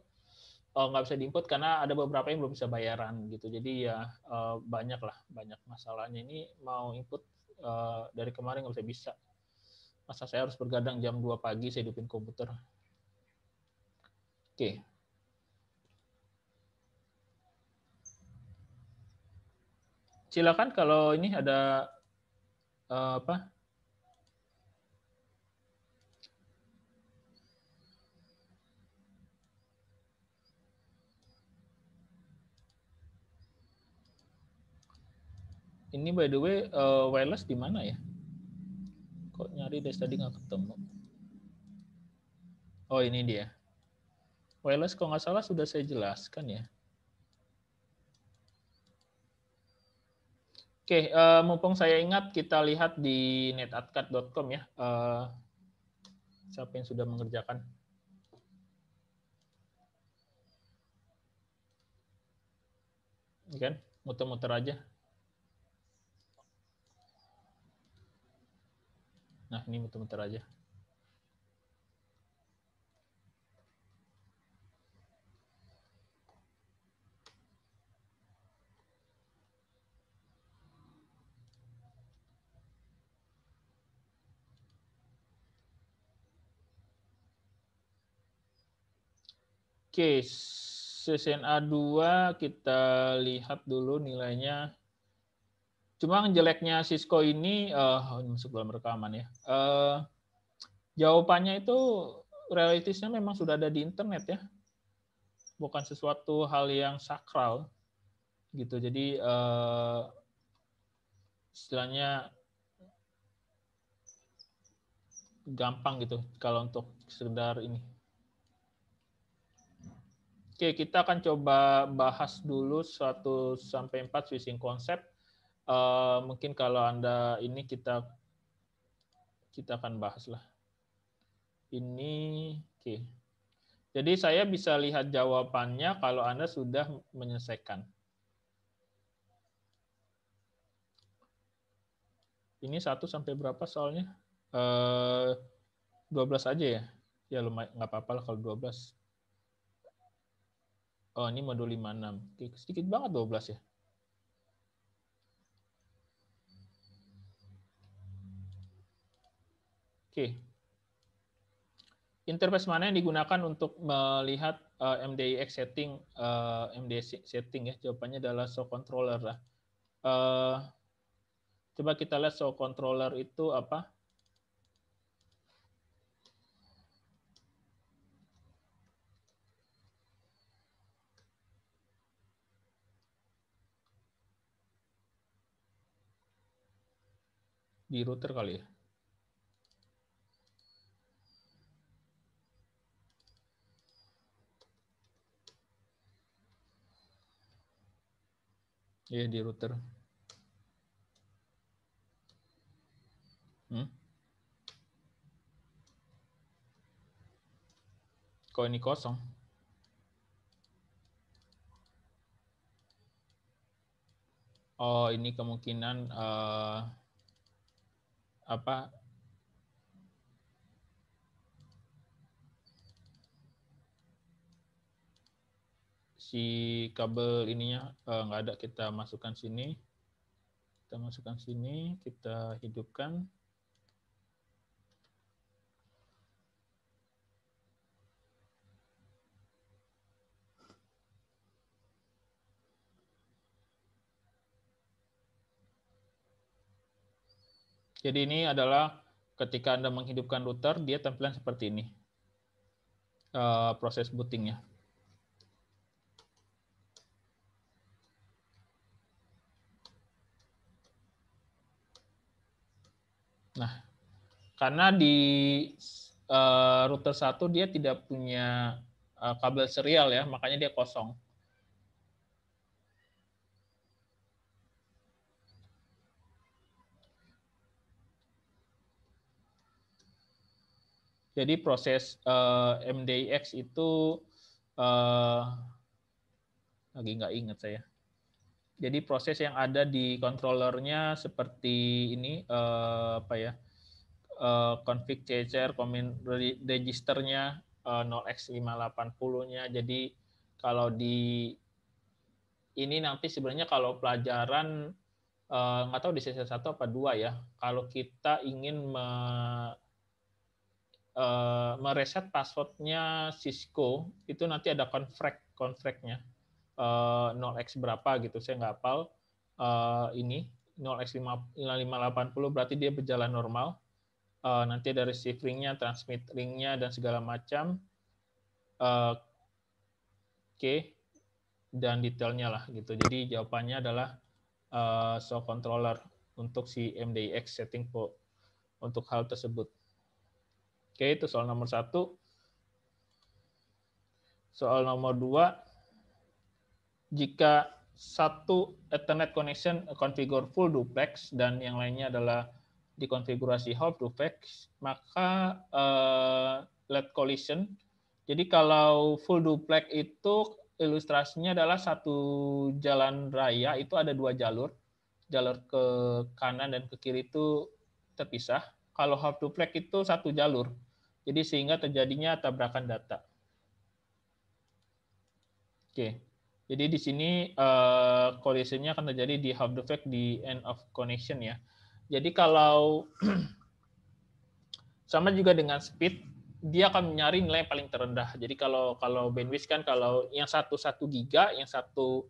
uh, nggak bisa diinput karena ada beberapa yang belum bisa bayaran gitu. Jadi ya uh, banyak lah, banyak masalahnya ini mau input uh, dari kemarin nggak bisa bisa. Masa saya harus bergadang jam 2 pagi saya hidupin komputer. Oke. Okay. silakan kalau ini ada uh, apa? Ini by the way uh, wireless di mana ya? Kok nyari dari tadi nggak ketemu? Oh ini dia. Wireless kalau nggak salah sudah saya jelaskan ya. Oke, uh, mumpung saya ingat kita lihat di netatcat.com ya. Uh, siapa yang sudah mengerjakan? ikan, muter-muter aja. Nah, ini muter-muter aja. Oke, CSNA 2 kita lihat dulu nilainya. Cuma jeleknya Cisco ini, uh, masuk dalam rekaman ya, uh, jawabannya itu realitasnya memang sudah ada di internet ya. Bukan sesuatu hal yang sakral. gitu. Jadi uh, istilahnya gampang gitu kalau untuk sekedar ini Oke, kita akan coba bahas dulu 1 sampai 4 switching konsep. Uh, eh, mungkin kalau Anda ini kita kita akan bahas lah. Ini oke. Okay. Jadi saya bisa lihat jawabannya kalau Anda sudah menyelesaikan. Ini 1 sampai berapa soalnya? Uh, eh, 12 aja ya. Ya lumayan nggak apa-apa kalau 12. Oh, ini modul 56. Sedikit banget 12 ya. Oke. Interface mana yang digunakan untuk melihat uh, eh, MDIX setting uh, eh, MD setting ya? Jawabannya adalah show controller Uh, coba kita lihat show controller itu apa? di router kali ya. Iya di router. Hmm? Kok ini kosong? Oh, ini kemungkinan uh, apa si kabel ininya eh, nggak ada kita masukkan sini kita masukkan sini kita hidupkan Jadi ini adalah ketika Anda menghidupkan router, dia tampilan seperti ini. Uh, proses bootingnya. Nah, karena di uh, router satu dia tidak punya uh, kabel serial ya, makanya dia kosong. Jadi proses uh, eh, MDX itu uh, lagi nggak inget saya. Jadi proses yang ada di kontrolernya seperti ini uh, apa ya? Uh, config CCR, comment registernya uh, 0x580-nya. Jadi kalau di ini nanti sebenarnya kalau pelajaran nggak uh, tahu di sesi satu apa dua ya. Kalau kita ingin me, Eh, mereset passwordnya Cisco itu nanti ada konfrek konfreknya uh, eh, 0x berapa gitu saya nggak hafal uh, ini 0x580 berarti dia berjalan normal uh, nanti dari receive transmit ringnya dan segala macam uh, oke okay. dan detailnya lah gitu jadi jawabannya adalah uh, show controller untuk si MDX setting untuk hal tersebut Oke, itu soal nomor satu. Soal nomor dua, jika satu Ethernet connection konfigur full duplex dan yang lainnya adalah dikonfigurasi half duplex, maka uh, LED collision. Jadi kalau full duplex itu ilustrasinya adalah satu jalan raya itu ada dua jalur, jalur ke kanan dan ke kiri itu terpisah. Kalau half duplex itu satu jalur. Jadi sehingga terjadinya tabrakan data. Oke. Jadi di sini uh, eh, collision-nya akan terjadi di half defect di end of connection ya. Jadi kalau sama juga dengan speed, dia akan mencari nilai yang paling terendah. Jadi kalau kalau bandwidth kan kalau yang satu satu giga, yang satu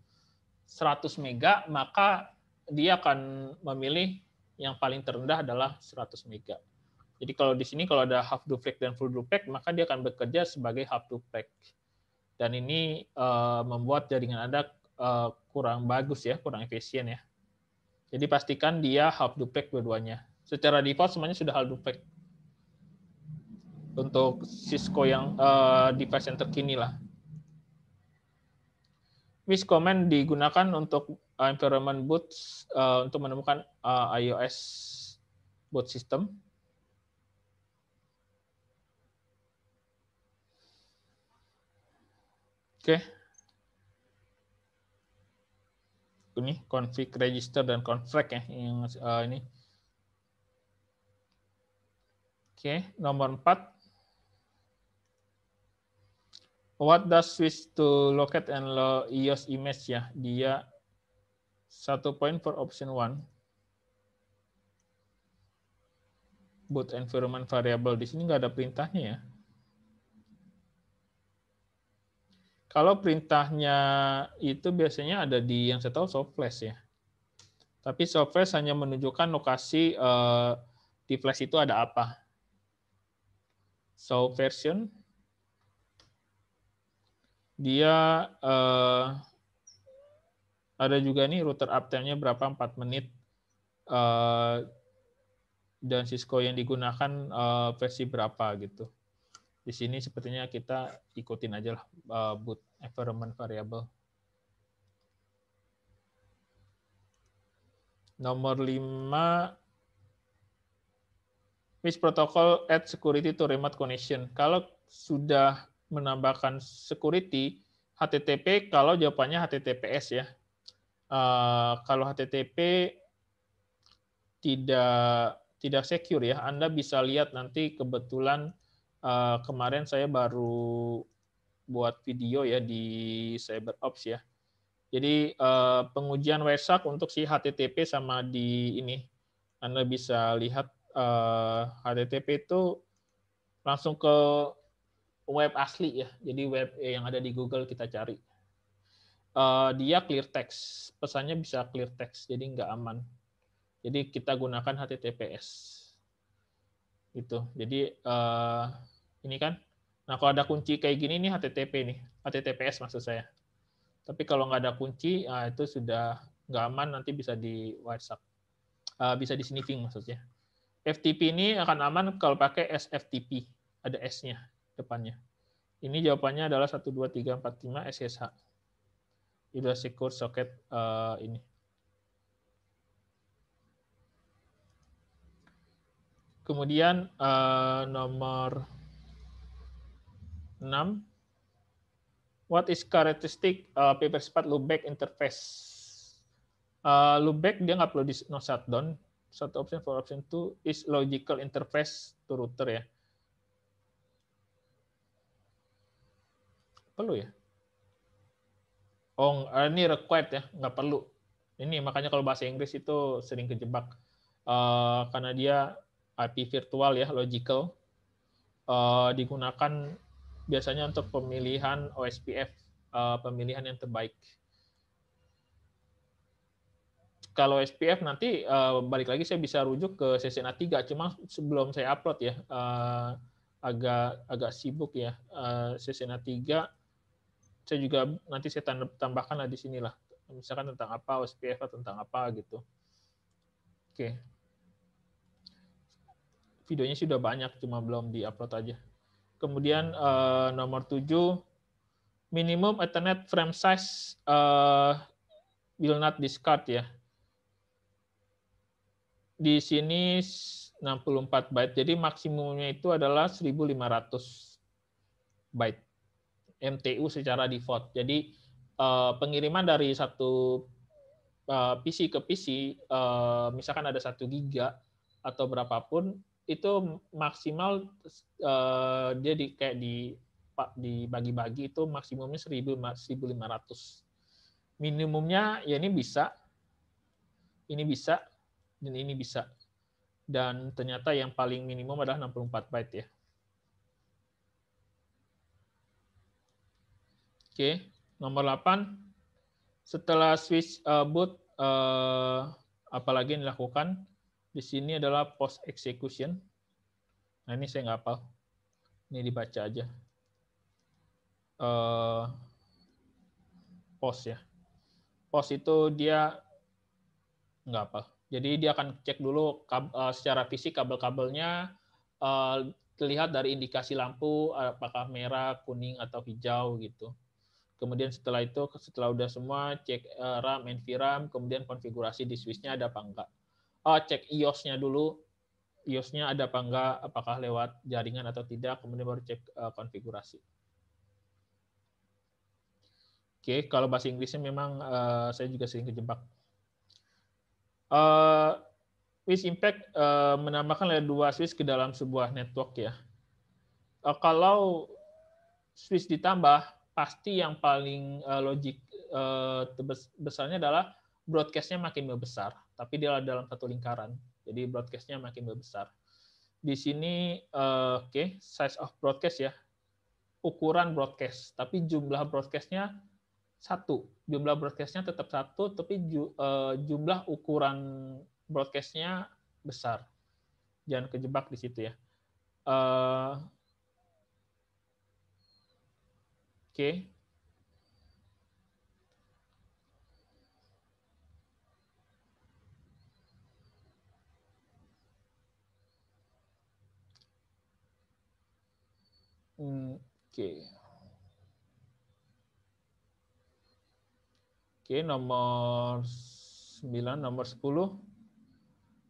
100 mega, maka dia akan memilih yang paling terendah adalah 100 mega. Jadi kalau di sini kalau ada half duplex dan full duplex, maka dia akan bekerja sebagai half duplex. Dan ini uh, membuat jaringan Anda uh, eh, kurang bagus ya, kurang efisien ya. Jadi pastikan dia half duplex dua Secara default semuanya sudah half duplex. Untuk Cisco yang uh, device yang terkini lah. Miss comment digunakan untuk environment boot uh, untuk menemukan uh, iOS boot system Oke. Ini config register dan config ya yang eh, ini. Oke, nomor 4. What does switch to locate and lo EOS image ya? Dia satu poin for option one. Boot environment variable di sini nggak ada perintahnya ya. Kalau perintahnya itu biasanya ada di yang saya tahu soft flash ya. Tapi soft flash hanya menunjukkan lokasi uh, di flash itu ada apa. So version dia uh, ada juga nih router uptime-nya berapa 4 menit uh, dan Cisco yang digunakan uh, versi berapa gitu di sini sepertinya kita ikutin aja lah uh, boot environment variable. Nomor 5, which protocol add security to remote connection. Kalau sudah menambahkan security, HTTP kalau jawabannya HTTPS ya. Uh, kalau HTTP tidak tidak secure ya, Anda bisa lihat nanti kebetulan uh, kemarin saya baru buat video ya di CyberOps ya. Jadi uh, pengujian WESAK untuk si HTTP sama di ini Anda bisa lihat uh, eh, HTTP itu langsung ke web asli ya. Jadi web yang ada di Google kita cari. Uh, dia clear text, pesannya bisa clear text, jadi nggak aman. Jadi kita gunakan HTTPS. Gitu. Jadi uh, ini kan. Nah, kalau ada kunci kayak gini nih HTTP nih, HTTPS maksud saya. Tapi kalau nggak ada kunci, nah itu sudah nggak aman, nanti bisa di WhatsApp. Uh, bisa di sniffing maksudnya. FTP ini akan aman kalau pakai SFTP. Ada S-nya depannya. Ini jawabannya adalah 12345 SSH. Udah secure socket uh, ini. Kemudian uh, nomor 6. What is characteristic uh, paper spot loopback interface? Uh, loopback dia nggak perlu di no shutdown. Satu option for option 2 is logical interface to router ya. Perlu ya? Oh, uh, ini required ya, nggak perlu. Ini makanya kalau bahasa Inggris itu sering kejebak. Uh, karena dia IP virtual ya, logical. Uh, digunakan biasanya untuk pemilihan OSPF uh, eh, pemilihan yang terbaik. Kalau SPF nanti uh, balik lagi saya bisa rujuk ke CCNA 3, cuma sebelum saya upload ya uh, agak agak sibuk ya uh, CCNA 3 saya juga nanti saya tambahkan lah di sinilah misalkan tentang apa OSPF atau tentang apa gitu. Oke. Videonya sudah banyak cuma belum di-upload aja. Kemudian uh, nomor tujuh minimum Ethernet frame size uh, will not discard ya. Di sini 64 byte. Jadi maksimumnya itu adalah 1500 byte MTU secara default. Jadi uh, pengiriman dari satu uh, PC ke PC uh, misalkan ada satu giga atau berapapun itu maksimal uh, dia di kayak di dibagi-bagi itu maksimumnya 1000 1500. Minimumnya ya ini bisa ini bisa dan ini bisa. Dan ternyata yang paling minimum adalah 64 byte ya. Oke, nomor 8 setelah switch uh, boot uh, apalagi yang dilakukan di sini adalah post execution. Nah, ini saya nggak apa, Ini dibaca aja. Uh, post ya. Post itu dia nggak apa. Jadi dia akan cek dulu eh, secara fisik kabel-kabelnya uh, terlihat dari indikasi lampu apakah merah, kuning atau hijau gitu. Kemudian setelah itu setelah udah semua cek uh, RAM, NVRAM, kemudian konfigurasi di switch-nya ada apa enggak oh, cek iOS-nya dulu, iOS-nya ada apa enggak, apakah lewat jaringan atau tidak, kemudian baru cek uh, konfigurasi. Oke, okay, kalau bahasa Inggrisnya memang uh, saya juga sering kejebak. Uh, eh, Swiss Impact uh, menambahkan layer 2 Swiss ke dalam sebuah network ya. Uh, kalau Swiss ditambah, pasti yang paling uh, logik uh, besarnya adalah broadcastnya makin membesar tapi dia dalam satu lingkaran. Jadi broadcastnya makin besar. Di sini, uh, oke, okay, size of broadcast ya, ukuran broadcast, tapi jumlah broadcastnya satu. Jumlah broadcastnya tetap satu, tapi ju, uh, jumlah ukuran broadcastnya besar. Jangan kejebak di situ ya. Uh, oke, okay. Oke. Oke, nomor 9, nomor 10. Uh,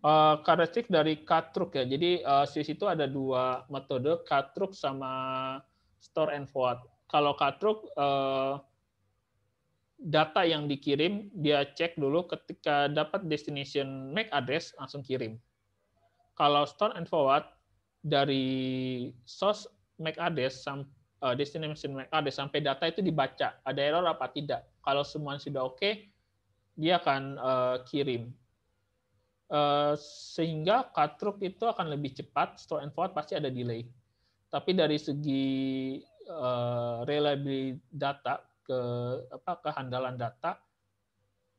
eh, karakteristik dari katruk ya. Jadi uh, eh, Swiss itu ada dua metode, katruk sama store and forward. Kalau katruk, uh, data yang dikirim dia cek dulu ketika dapat destination MAC address langsung kirim. Kalau store and forward dari source MacAddress uh, eh, destination MAC address sampai data itu dibaca ada error apa tidak kalau semua sudah oke okay, dia akan uh, kirim uh, sehingga katruk itu akan lebih cepat store and forward pasti ada delay tapi dari segi uh, reliability data ke apa kehandalan data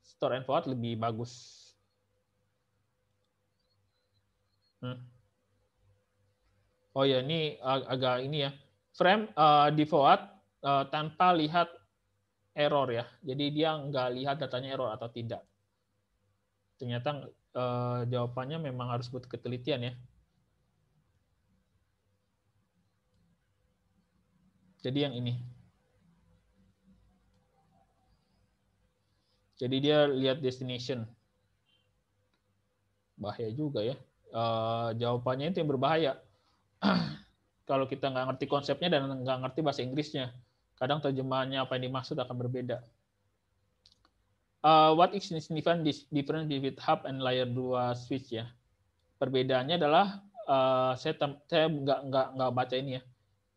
store and forward lebih bagus hmm. Oh ya, ini agak ini ya. Frame uh, default uh, tanpa lihat error ya. Jadi dia nggak lihat datanya error atau tidak. Ternyata uh, jawabannya memang harus butuh ketelitian ya. Jadi yang ini. Jadi dia lihat destination. Bahaya juga ya. Uh, jawabannya itu yang berbahaya kalau kita nggak ngerti konsepnya dan nggak ngerti bahasa Inggrisnya. Kadang terjemahannya apa yang dimaksud akan berbeda. Uh, what is significant difference between hub and layer 2 switch ya? Perbedaannya adalah uh, saya saya nggak nggak nggak baca ini ya.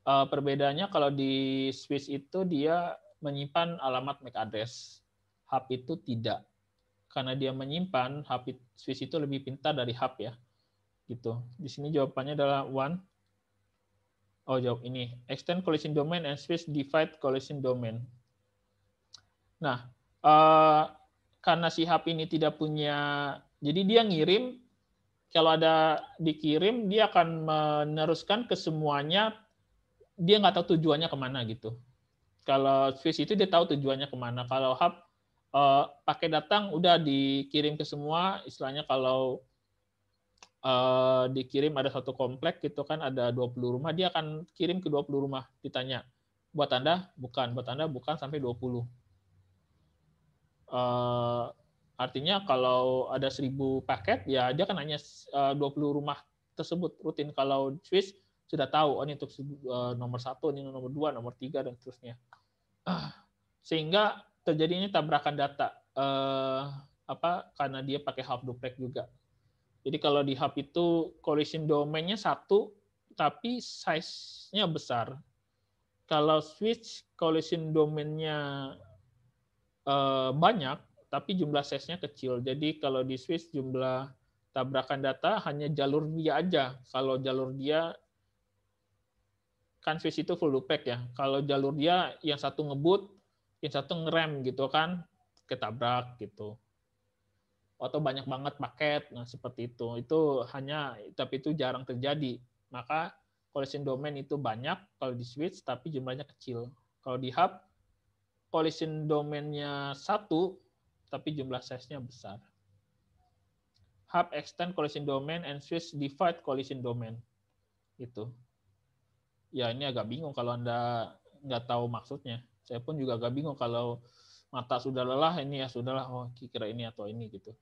Uh, perbedaannya kalau di switch itu dia menyimpan alamat MAC address. Hub itu tidak. Karena dia menyimpan, hub switch itu lebih pintar dari hub ya. Gitu. Di sini jawabannya adalah one Oh, jawab ini. Extend collision domain and switch divide collision domain. Nah, uh, karena si hub ini tidak punya, jadi dia ngirim, kalau ada dikirim, dia akan meneruskan ke semuanya, dia nggak tahu tujuannya kemana gitu. Kalau switch itu dia tahu tujuannya kemana. Kalau hub uh, eh, pakai datang udah dikirim ke semua, istilahnya kalau uh, dikirim ada satu komplek gitu kan ada 20 rumah dia akan kirim ke 20 rumah ditanya buat Anda bukan buat Anda bukan sampai 20. Uh, eh, artinya kalau ada 1000 paket ya dia kan hanya eh, uh, 20 rumah tersebut rutin kalau Swiss sudah tahu oh, ini untuk nomor satu ini nomor dua nomor tiga dan seterusnya uh, sehingga terjadinya tabrakan data uh, apa karena dia pakai half duplex juga jadi kalau di hub itu collision domainnya satu, tapi size-nya besar. Kalau switch collision domainnya eh, banyak, tapi jumlah size-nya kecil. Jadi kalau di switch jumlah tabrakan data hanya jalur dia aja. Kalau jalur dia kan switch itu full loopback ya. Kalau jalur dia yang satu ngebut, yang satu ngerem gitu kan, ketabrak gitu atau banyak banget paket nah seperti itu itu hanya tapi itu jarang terjadi maka collision domain itu banyak kalau di switch tapi jumlahnya kecil kalau di hub collision domainnya satu tapi jumlah size-nya besar hub extend collision domain and switch divide collision domain itu ya ini agak bingung kalau anda nggak tahu maksudnya saya pun juga agak bingung kalau mata sudah lelah ini ya sudahlah oh kira ini atau ini gitu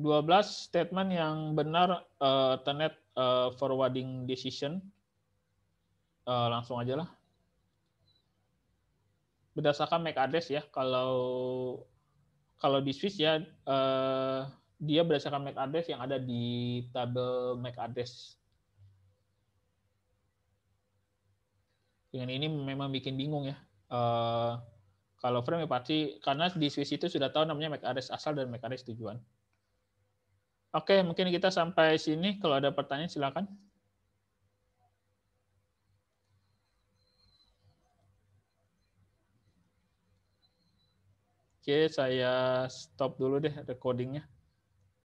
12 statement yang benar uh, eh, tenet uh, forwarding decision. Uh, langsung aja lah. Berdasarkan MAC address ya, kalau kalau di Swiss ya, uh, dia berdasarkan MAC address yang ada di tabel MAC address. Dengan ini memang bikin bingung ya. Uh, kalau frame ya pasti, karena di Swiss itu sudah tahu namanya MAC address asal dan MAC address tujuan. Oke, mungkin kita sampai sini. Kalau ada pertanyaan, silakan. Oke, saya stop dulu deh recordingnya.